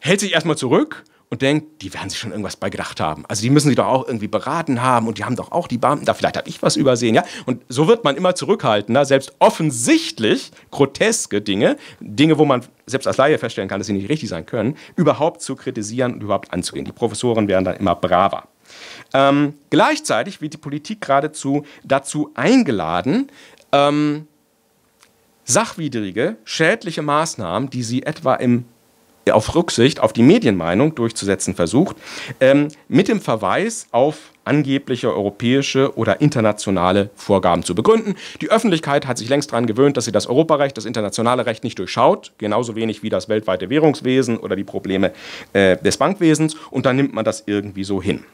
hält sich erstmal zurück und denkt, die werden sich schon irgendwas bei gedacht haben. Also die müssen sie doch auch irgendwie beraten haben und die haben doch auch die Beamten da, vielleicht habe ich was übersehen, ja. Und so wird man immer zurückhaltender, ne? selbst offensichtlich groteske Dinge, Dinge, wo man selbst als Laie feststellen kann, dass sie nicht richtig sein können, überhaupt zu kritisieren und überhaupt anzugehen. Die Professoren werden dann immer braver. Ähm, gleichzeitig wird die Politik geradezu dazu eingeladen, ähm, sachwidrige, schädliche Maßnahmen, die sie etwa im auf Rücksicht auf die Medienmeinung durchzusetzen versucht, ähm, mit dem Verweis auf angebliche europäische oder internationale Vorgaben zu begründen. Die Öffentlichkeit hat sich längst daran gewöhnt, dass sie das Europarecht, das internationale Recht nicht durchschaut, genauso wenig wie das weltweite Währungswesen oder die Probleme äh, des Bankwesens, und dann nimmt man das irgendwie so hin.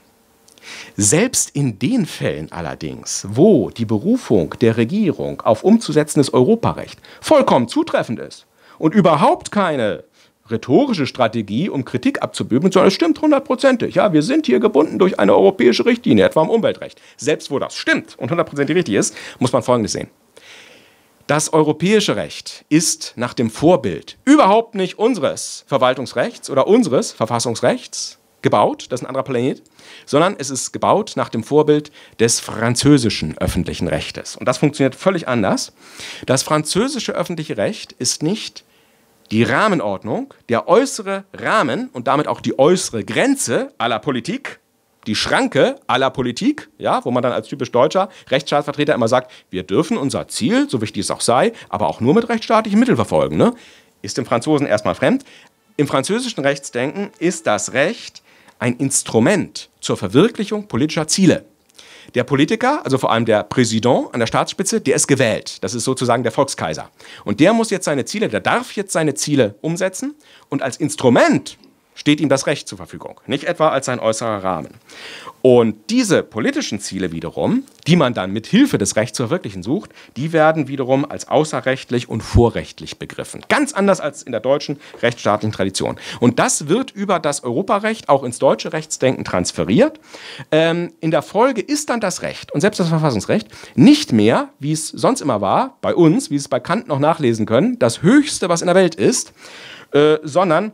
Selbst in den Fällen allerdings, wo die Berufung der Regierung auf umzusetzendes Europarecht vollkommen zutreffend ist und überhaupt keine rhetorische Strategie, um Kritik abzubügeln, sondern es stimmt hundertprozentig. Ja, wir sind hier gebunden durch eine europäische Richtlinie, etwa im Umweltrecht. Selbst wo das stimmt und hundertprozentig richtig ist, muss man Folgendes sehen. Das europäische Recht ist nach dem Vorbild überhaupt nicht unseres Verwaltungsrechts oder unseres Verfassungsrechts gebaut, das ist ein anderer Planet, sondern es ist gebaut nach dem Vorbild des französischen öffentlichen Rechtes. Und das funktioniert völlig anders. Das französische öffentliche Recht ist nicht die Rahmenordnung, der äußere Rahmen und damit auch die äußere Grenze aller Politik, die Schranke aller Politik, ja, wo man dann als typisch deutscher Rechtsstaatsvertreter immer sagt, wir dürfen unser Ziel, so wichtig es auch sei, aber auch nur mit rechtsstaatlichen Mitteln verfolgen, ne? ist dem Franzosen erstmal fremd. Im französischen Rechtsdenken ist das Recht ein Instrument zur Verwirklichung politischer Ziele. Der Politiker, also vor allem der Präsident an der Staatsspitze, der ist gewählt. Das ist sozusagen der Volkskaiser. Und der muss jetzt seine Ziele, der darf jetzt seine Ziele umsetzen. Und als Instrument steht ihm das Recht zur Verfügung, nicht etwa als sein äußerer Rahmen. Und diese politischen Ziele wiederum, die man dann mit Hilfe des Rechts zu verwirklichen sucht, die werden wiederum als außerrechtlich und vorrechtlich begriffen. Ganz anders als in der deutschen rechtsstaatlichen Tradition. Und das wird über das Europarecht auch ins deutsche Rechtsdenken transferiert. Ähm, in der Folge ist dann das Recht und selbst das Verfassungsrecht nicht mehr, wie es sonst immer war, bei uns, wie es bei Kant noch nachlesen können, das Höchste, was in der Welt ist, äh, sondern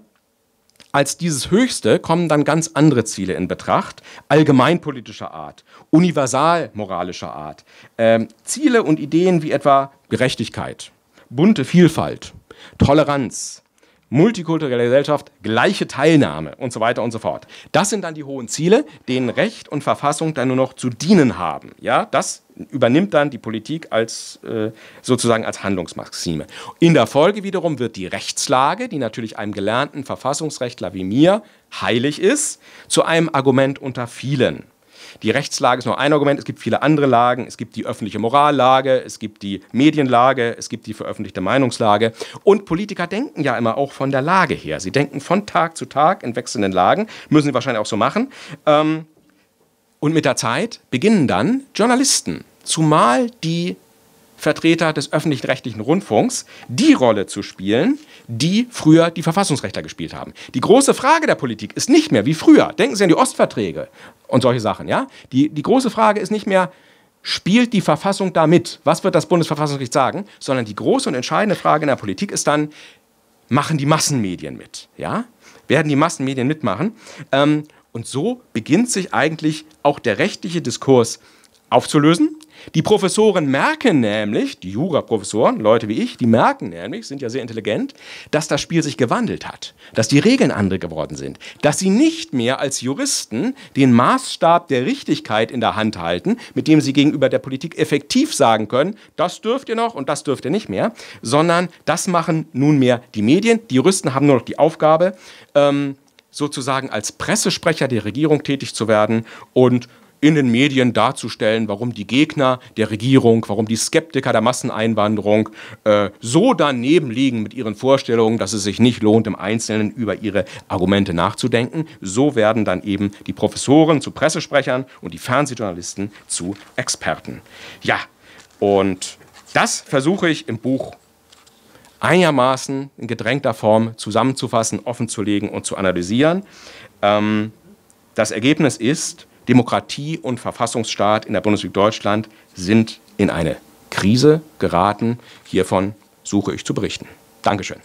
als dieses höchste kommen dann ganz andere Ziele in Betracht, allgemeinpolitischer Art, universal moralischer Art. Ähm, Ziele und Ideen wie etwa Gerechtigkeit, bunte Vielfalt, Toleranz, multikulturelle Gesellschaft, gleiche Teilnahme und so weiter und so fort. Das sind dann die hohen Ziele, denen Recht und Verfassung dann nur noch zu dienen haben. Ja, das übernimmt dann die Politik als äh, sozusagen als Handlungsmaxime. In der Folge wiederum wird die Rechtslage, die natürlich einem gelernten Verfassungsrechtler wie mir heilig ist, zu einem Argument unter vielen. Die Rechtslage ist nur ein Argument, es gibt viele andere Lagen. Es gibt die öffentliche Morallage, es gibt die Medienlage, es gibt die veröffentlichte Meinungslage. Und Politiker denken ja immer auch von der Lage her. Sie denken von Tag zu Tag in wechselnden Lagen, müssen sie wahrscheinlich auch so machen. Ähm, und mit der Zeit beginnen dann Journalisten, zumal die Vertreter des öffentlich-rechtlichen Rundfunks die Rolle zu spielen, die früher die Verfassungsrechter gespielt haben. Die große Frage der Politik ist nicht mehr wie früher. Denken Sie an die Ostverträge und solche Sachen. Ja? Die, die große Frage ist nicht mehr, spielt die Verfassung da mit? Was wird das Bundesverfassungsgericht sagen? Sondern die große und entscheidende Frage in der Politik ist dann, machen die Massenmedien mit? Ja? Werden die Massenmedien mitmachen? Ähm, und so beginnt sich eigentlich auch der rechtliche Diskurs aufzulösen die Professoren merken nämlich, die Juraprofessoren, Leute wie ich, die merken nämlich, sind ja sehr intelligent, dass das Spiel sich gewandelt hat, dass die Regeln andere geworden sind, dass sie nicht mehr als Juristen den Maßstab der Richtigkeit in der Hand halten, mit dem sie gegenüber der Politik effektiv sagen können, das dürft ihr noch und das dürft ihr nicht mehr, sondern das machen nunmehr die Medien. Die Juristen haben nur noch die Aufgabe, ähm, sozusagen als Pressesprecher der Regierung tätig zu werden und in den Medien darzustellen, warum die Gegner der Regierung, warum die Skeptiker der Masseneinwanderung äh, so daneben liegen mit ihren Vorstellungen, dass es sich nicht lohnt, im Einzelnen über ihre Argumente nachzudenken. So werden dann eben die Professoren zu Pressesprechern und die Fernsehjournalisten zu Experten. Ja, und das versuche ich im Buch einigermaßen in gedrängter Form zusammenzufassen, offenzulegen und zu analysieren. Ähm, das Ergebnis ist, Demokratie und Verfassungsstaat in der Bundesrepublik Deutschland sind in eine Krise geraten. Hiervon suche ich zu berichten. Dankeschön.